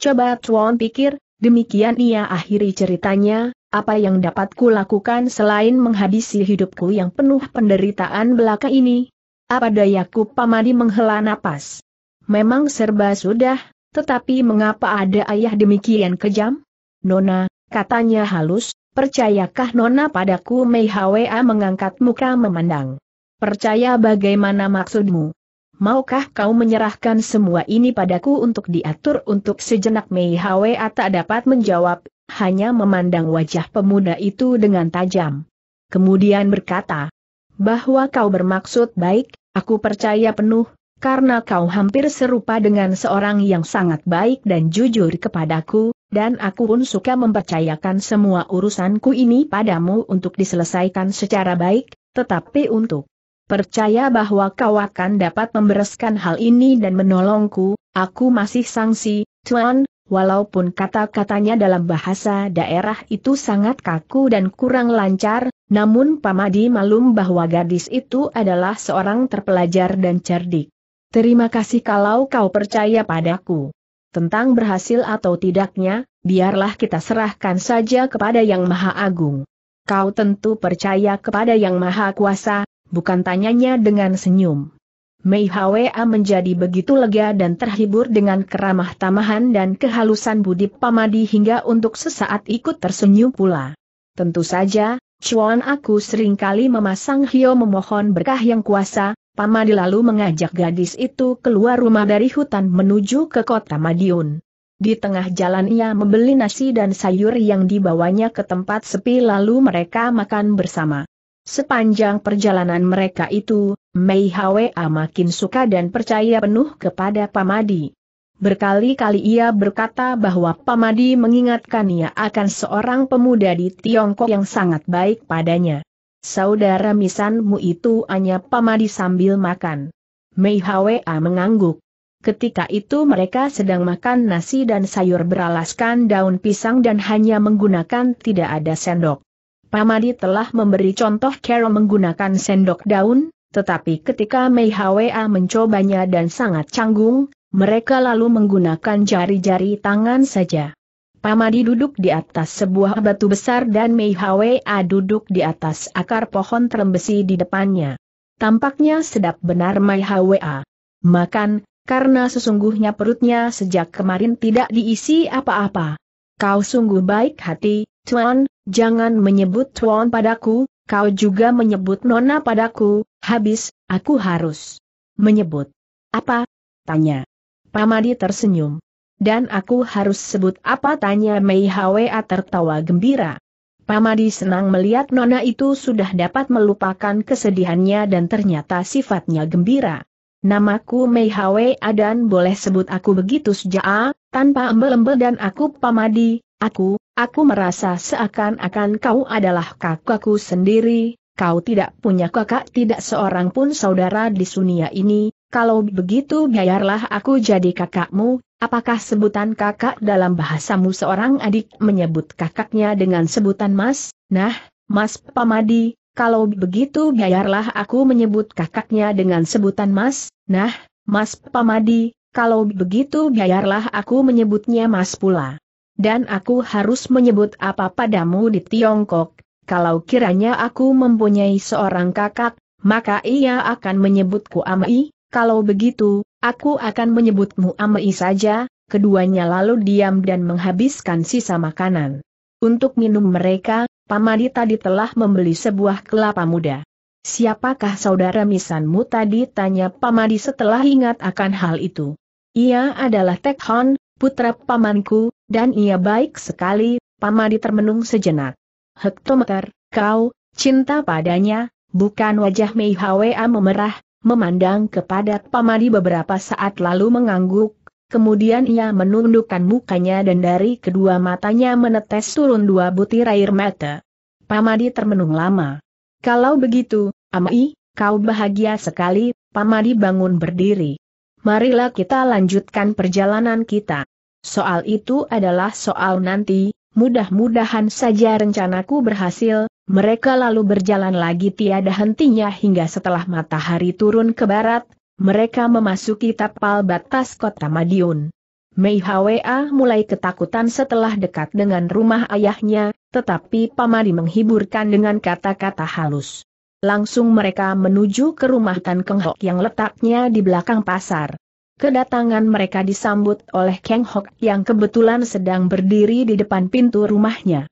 Speaker 1: Coba Tuan pikir, demikian ia akhiri ceritanya, apa yang dapat lakukan selain menghabisi hidupku yang penuh penderitaan belaka ini? Apa dayaku pamadi menghela napas? Memang serba sudah, tetapi mengapa ada ayah demikian kejam? Nona, katanya halus, Percayakah Nona padaku Mei Hwa mengangkat muka memandang. Percaya bagaimana maksudmu? Maukah kau menyerahkan semua ini padaku untuk diatur untuk sejenak Mei Hwa tak dapat menjawab, hanya memandang wajah pemuda itu dengan tajam. Kemudian berkata, bahwa kau bermaksud baik, aku percaya penuh, karena kau hampir serupa dengan seorang yang sangat baik dan jujur kepadaku, dan aku pun suka mempercayakan semua urusanku ini padamu untuk diselesaikan secara baik, tetapi untuk percaya bahwa kau akan dapat membereskan hal ini dan menolongku, aku masih sangsi, Tuan, walaupun kata-katanya dalam bahasa daerah itu sangat kaku dan kurang lancar, namun Pamadi malum bahwa gadis itu adalah seorang terpelajar dan cerdik. Terima kasih kalau kau percaya padaku. Tentang berhasil atau tidaknya, biarlah kita serahkan saja kepada Yang Maha Agung. Kau tentu percaya kepada Yang Maha Kuasa, bukan tanyanya dengan senyum. Mei Hwa menjadi begitu lega dan terhibur dengan keramah tamahan dan kehalusan Budi Pamadi hingga untuk sesaat ikut tersenyum pula. Tentu saja, Chuan aku seringkali memasang Hio memohon berkah yang kuasa, Pamadi lalu mengajak gadis itu keluar rumah dari hutan menuju ke kota Madiun. Di tengah jalan ia membeli nasi dan sayur yang dibawanya ke tempat sepi lalu mereka makan bersama. Sepanjang perjalanan mereka itu, Mei Hwa makin suka dan percaya penuh kepada Pamadi. Berkali-kali ia berkata bahwa Pamadi mengingatkan ia akan seorang pemuda di Tiongkok yang sangat baik padanya. Saudara misanmu itu hanya pamadi sambil makan. Mei Hwa mengangguk. Ketika itu mereka sedang makan nasi dan sayur beralaskan daun pisang dan hanya menggunakan tidak ada sendok. Pamadi telah memberi contoh Carol menggunakan sendok daun, tetapi ketika Mei Hwa mencobanya dan sangat canggung, mereka lalu menggunakan jari-jari tangan saja. Pamadi duduk di atas sebuah batu besar dan Mei Hwa duduk di atas akar pohon terembesi di depannya. Tampaknya sedap benar Mei Hwa. Makan, karena sesungguhnya perutnya sejak kemarin tidak diisi apa-apa. Kau sungguh baik hati, Tuan, jangan menyebut Tuan padaku, kau juga menyebut Nona padaku, habis, aku harus menyebut. Apa? Tanya. Pamadi tersenyum. Dan aku harus sebut apa tanya Mei Hwa tertawa gembira. Pamadi senang melihat Nona itu sudah dapat melupakan kesedihannya dan ternyata sifatnya gembira. Namaku Mei Hwa dan boleh sebut aku begitu saja, tanpa embel-embel dan aku Pamadi, aku, aku merasa seakan-akan kau adalah kakakku sendiri, kau tidak punya kakak tidak seorang pun saudara di dunia ini, kalau begitu biarlah aku jadi kakakmu, Apakah sebutan kakak dalam bahasamu seorang adik menyebut kakaknya dengan sebutan mas? Nah, mas Pamadi, kalau begitu biarlah aku menyebut kakaknya dengan sebutan mas. Nah, mas Pamadi, kalau begitu biarlah aku menyebutnya mas pula. Dan aku harus menyebut apa padamu di Tiongkok. Kalau kiranya aku mempunyai seorang kakak, maka ia akan menyebutku Amai, kalau begitu, aku akan menyebutmu Amei saja, keduanya lalu diam dan menghabiskan sisa makanan. Untuk minum mereka, Pamadi tadi telah membeli sebuah kelapa muda. Siapakah saudara misanmu tadi tanya Pamadi setelah ingat akan hal itu. Ia adalah Tekhon, putra pamanku, dan ia baik sekali, Pamadi termenung sejenak. Hektometer, kau, cinta padanya, bukan wajah Mei Hwa memerah, memandang kepada Pamadi beberapa saat lalu mengangguk, kemudian ia menundukkan mukanya dan dari kedua matanya menetes turun dua butir air mata. Pamadi termenung lama. Kalau begitu, Amai, kau bahagia sekali, Pamadi bangun berdiri. Marilah kita lanjutkan perjalanan kita. Soal itu adalah soal nanti, mudah-mudahan saja rencanaku berhasil, mereka lalu berjalan lagi tiada hentinya hingga setelah matahari turun ke barat, mereka memasuki tapal batas kota Madiun. Mei Hwa mulai ketakutan setelah dekat dengan rumah ayahnya, tetapi Pamari menghiburkan dengan kata-kata halus. Langsung mereka menuju ke rumah Tan Keng Hok yang letaknya di belakang pasar. Kedatangan mereka disambut oleh Keng Hok yang kebetulan sedang berdiri di depan pintu rumahnya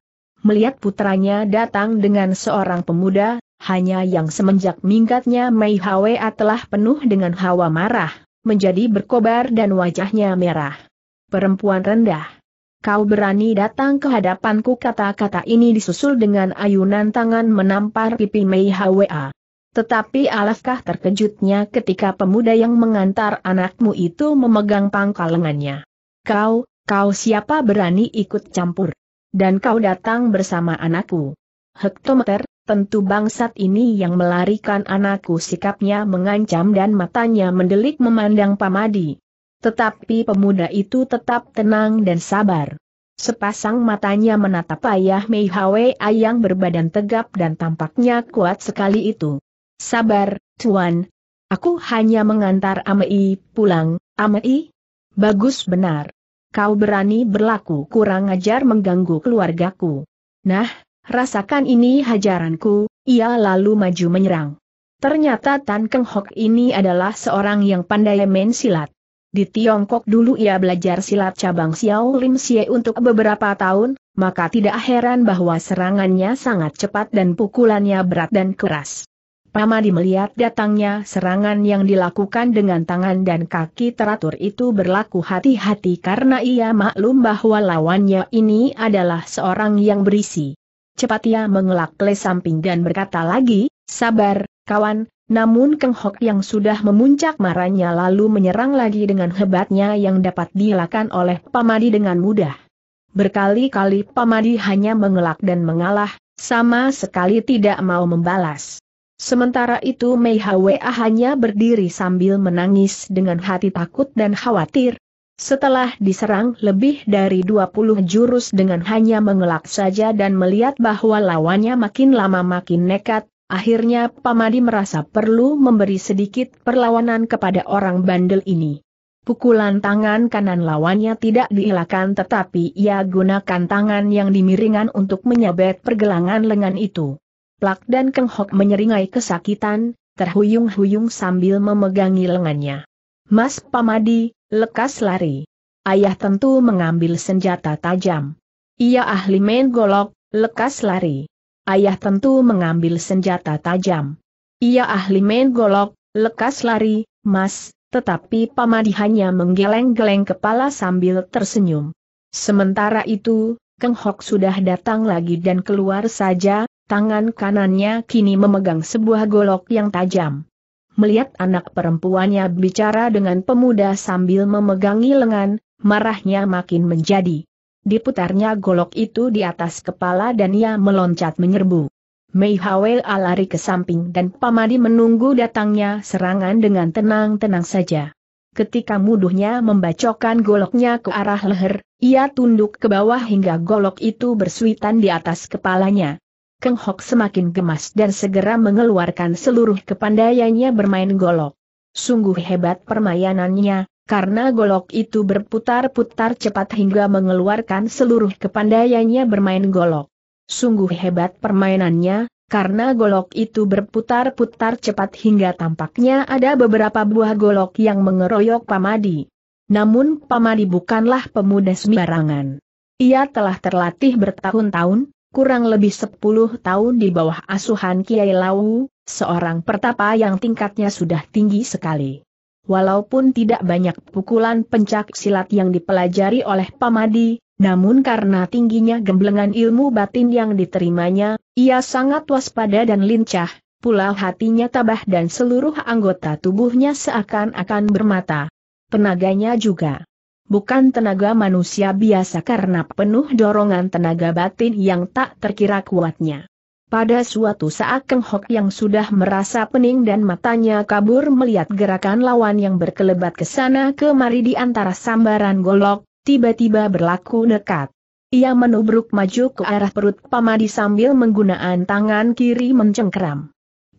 Speaker 1: melihat putranya datang dengan seorang pemuda, hanya yang semenjak mingkatnya Mei Hwa telah penuh dengan hawa marah, menjadi berkobar dan wajahnya merah. Perempuan rendah. Kau berani datang ke hadapanku kata-kata ini disusul dengan ayunan tangan menampar pipi Mei Hwa. Tetapi alaskah terkejutnya ketika pemuda yang mengantar anakmu itu memegang pangkal lengannya. Kau, kau siapa berani ikut campur? dan kau datang bersama anakku. Hektometer, tentu bangsat ini yang melarikan anakku sikapnya mengancam dan matanya mendelik memandang pamadi. Tetapi pemuda itu tetap tenang dan sabar. Sepasang matanya menatap ayah Mei Hwe yang berbadan tegap dan tampaknya kuat sekali itu. Sabar, Tuan. Aku hanya mengantar Amei pulang, Amei? Bagus benar kau berani berlaku kurang ajar mengganggu keluargaku. Nah, rasakan ini hajaranku, ia lalu maju menyerang. Ternyata Tan Keng Hok ini adalah seorang yang pandai main silat. Di Tiongkok dulu ia belajar silat cabang Xiao Lim Xie untuk beberapa tahun, maka tidak heran bahwa serangannya sangat cepat dan pukulannya berat dan keras. Pamadi melihat datangnya serangan yang dilakukan dengan tangan dan kaki teratur itu berlaku hati-hati karena ia maklum bahwa lawannya ini adalah seorang yang berisi. Cepat ia mengelak ke samping dan berkata lagi, sabar, kawan, namun Keng Hok yang sudah memuncak marahnya lalu menyerang lagi dengan hebatnya yang dapat dilakukan oleh Pamadi dengan mudah. Berkali-kali Pamadi hanya mengelak dan mengalah, sama sekali tidak mau membalas. Sementara itu Mei Hwa hanya berdiri sambil menangis dengan hati takut dan khawatir. Setelah diserang lebih dari 20 jurus dengan hanya mengelak saja dan melihat bahwa lawannya makin lama makin nekat, akhirnya Pamadi merasa perlu memberi sedikit perlawanan kepada orang bandel ini. Pukulan tangan kanan lawannya tidak dihilangkan, tetapi ia gunakan tangan yang dimiringan untuk menyabet pergelangan lengan itu. Plak dan Keng Hok menyeringai kesakitan, terhuyung-huyung sambil memegangi lengannya. Mas Pamadi, lekas lari. Ayah tentu mengambil senjata tajam. Ia ahli main golok, lekas lari. Ayah tentu mengambil senjata tajam. Ia ahli main golok, lekas lari, mas, tetapi Pamadi hanya menggeleng-geleng kepala sambil tersenyum. Sementara itu, Keng Hok sudah datang lagi dan keluar saja, Tangan kanannya kini memegang sebuah golok yang tajam. Melihat anak perempuannya bicara dengan pemuda sambil memegangi lengan, marahnya makin menjadi. Diputarnya golok itu di atas kepala dan ia meloncat menyerbu. Mei Hawel lari ke samping dan Pamadi menunggu datangnya serangan dengan tenang-tenang saja. Ketika muduhnya membacokan goloknya ke arah leher, ia tunduk ke bawah hingga golok itu bersuitan di atas kepalanya. Keng Hok semakin gemas dan segera mengeluarkan seluruh kepandaiannya bermain golok. Sungguh hebat permainannya, karena golok itu berputar-putar cepat hingga mengeluarkan seluruh kepandaiannya bermain golok. Sungguh hebat permainannya, karena golok itu berputar-putar cepat hingga tampaknya ada beberapa buah golok yang mengeroyok pamadi. Namun pamadi bukanlah pemuda sembarangan. Ia telah terlatih bertahun-tahun, kurang lebih 10 tahun di bawah asuhan Kiai Lau, seorang pertapa yang tingkatnya sudah tinggi sekali. Walaupun tidak banyak pukulan pencak silat yang dipelajari oleh Pamadi, namun karena tingginya gemblengan ilmu batin yang diterimanya, ia sangat waspada dan lincah, pula hatinya tabah dan seluruh anggota tubuhnya seakan-akan bermata. Penaganya juga bukan tenaga manusia biasa karena penuh dorongan tenaga batin yang tak terkira kuatnya. Pada suatu saat Keng Hok yang sudah merasa pening dan matanya kabur melihat gerakan lawan yang berkelebat ke sana kemari di antara sambaran golok, tiba-tiba berlaku nekat. Ia menubruk maju ke arah perut pamadi sambil menggunakan tangan kiri mencengkeram.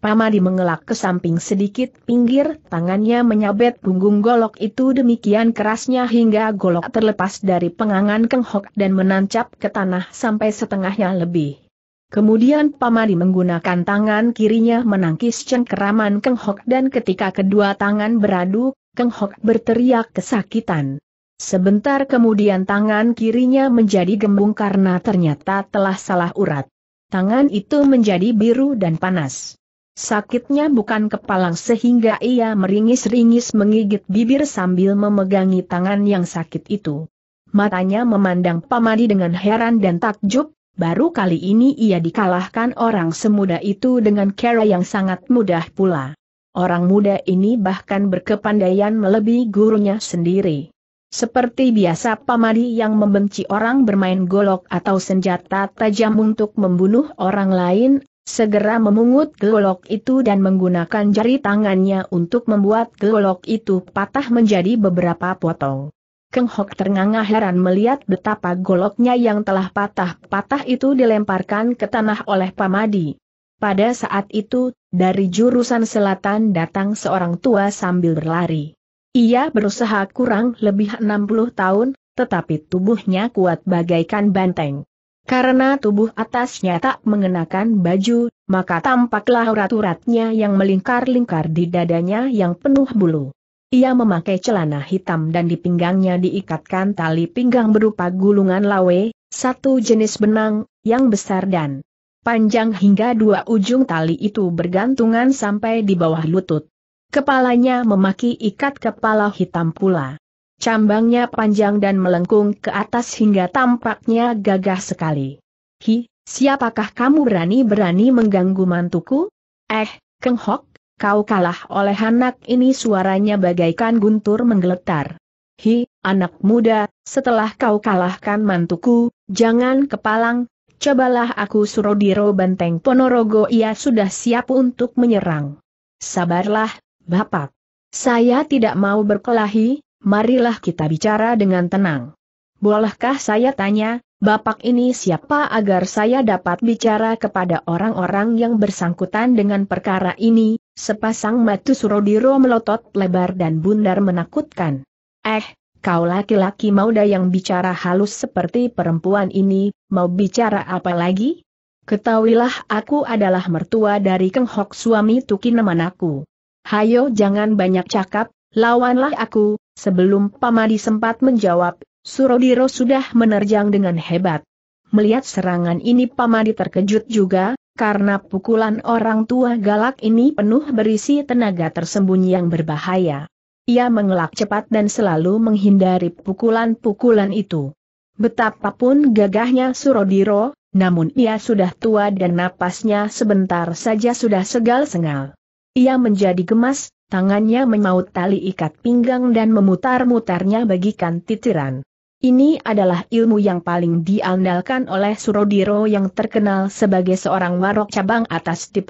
Speaker 1: Pamadi mengelak ke samping sedikit pinggir, tangannya menyabet punggung golok itu demikian kerasnya hingga golok terlepas dari pengangan Keng Hok dan menancap ke tanah sampai setengahnya lebih. Kemudian Pamadi menggunakan tangan kirinya menangkis cengkeraman Keng Hok dan ketika kedua tangan beradu, Keng Hok berteriak kesakitan. Sebentar kemudian tangan kirinya menjadi gembung karena ternyata telah salah urat. Tangan itu menjadi biru dan panas. Sakitnya bukan kepalang sehingga ia meringis-ringis menggigit bibir sambil memegangi tangan yang sakit itu. Matanya memandang pamadi dengan heran dan takjub, baru kali ini ia dikalahkan orang semuda itu dengan cara yang sangat mudah pula. Orang muda ini bahkan berkepandaian melebihi gurunya sendiri. Seperti biasa pamadi yang membenci orang bermain golok atau senjata tajam untuk membunuh orang lain segera memungut golok itu dan menggunakan jari tangannya untuk membuat golok itu patah menjadi beberapa potong. Keng Hok ternganga heran melihat betapa goloknya yang telah patah-patah itu dilemparkan ke tanah oleh pamadi. Pada saat itu, dari jurusan selatan datang seorang tua sambil berlari. Ia berusaha kurang lebih 60 tahun, tetapi tubuhnya kuat bagaikan banteng. Karena tubuh atasnya tak mengenakan baju, maka tampaklah urat-uratnya yang melingkar-lingkar di dadanya yang penuh bulu. Ia memakai celana hitam dan di pinggangnya diikatkan tali pinggang berupa gulungan lawe, satu jenis benang, yang besar dan panjang hingga dua ujung tali itu bergantungan sampai di bawah lutut. Kepalanya memaki ikat kepala hitam pula. Cambangnya panjang dan melengkung ke atas hingga tampaknya gagah sekali. Hi, siapakah kamu berani-berani mengganggu mantuku? Eh, Keng Hok, kau kalah oleh anak ini suaranya bagaikan guntur menggeletar. Hi, anak muda, setelah kau kalahkan mantuku, jangan kepalang, cobalah aku Surodiro Benteng Ponorogo ia sudah siap untuk menyerang. Sabarlah, Bapak. Saya tidak mau berkelahi, marilah kita bicara dengan tenang. Bolehkah saya tanya, Bapak ini siapa agar saya dapat bicara kepada orang-orang yang bersangkutan dengan perkara ini? Sepasang matu Surodiro melotot lebar dan bundar menakutkan. Eh, kau laki-laki mauda yang bicara halus seperti perempuan ini, mau bicara apa lagi? Ketahuilah aku adalah mertua dari kenghok suami Tuki Nemanaku. Hayo jangan banyak cakap, lawanlah aku, Sebelum Pamadi sempat menjawab, Surodiro sudah menerjang dengan hebat. Melihat serangan ini Pamadi terkejut juga, karena pukulan orang tua galak ini penuh berisi tenaga tersembunyi yang berbahaya. Ia mengelak cepat dan selalu menghindari pukulan-pukulan itu. Betapapun gagahnya Surodiro, namun ia sudah tua dan napasnya sebentar saja sudah segal-sengal. Ia menjadi gemas, tangannya memaut tali ikat pinggang dan memutar-mutarnya bagikan titiran. Ini adalah ilmu yang paling diandalkan oleh Surodiro yang terkenal sebagai seorang warok cabang atas di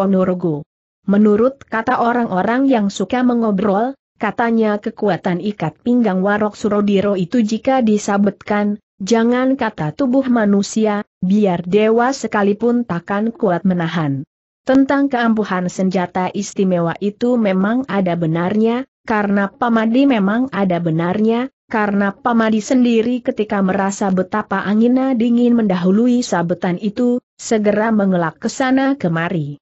Speaker 1: Menurut kata orang-orang yang suka mengobrol, katanya kekuatan ikat pinggang warok Surodiro itu jika disabetkan, jangan kata tubuh manusia, biar dewa sekalipun takkan kuat menahan. Tentang keampuhan senjata istimewa itu memang ada benarnya, karena Pamadi memang ada benarnya, karena Pamadi sendiri ketika merasa betapa angina dingin mendahului sabetan itu, segera mengelak ke sana kemari.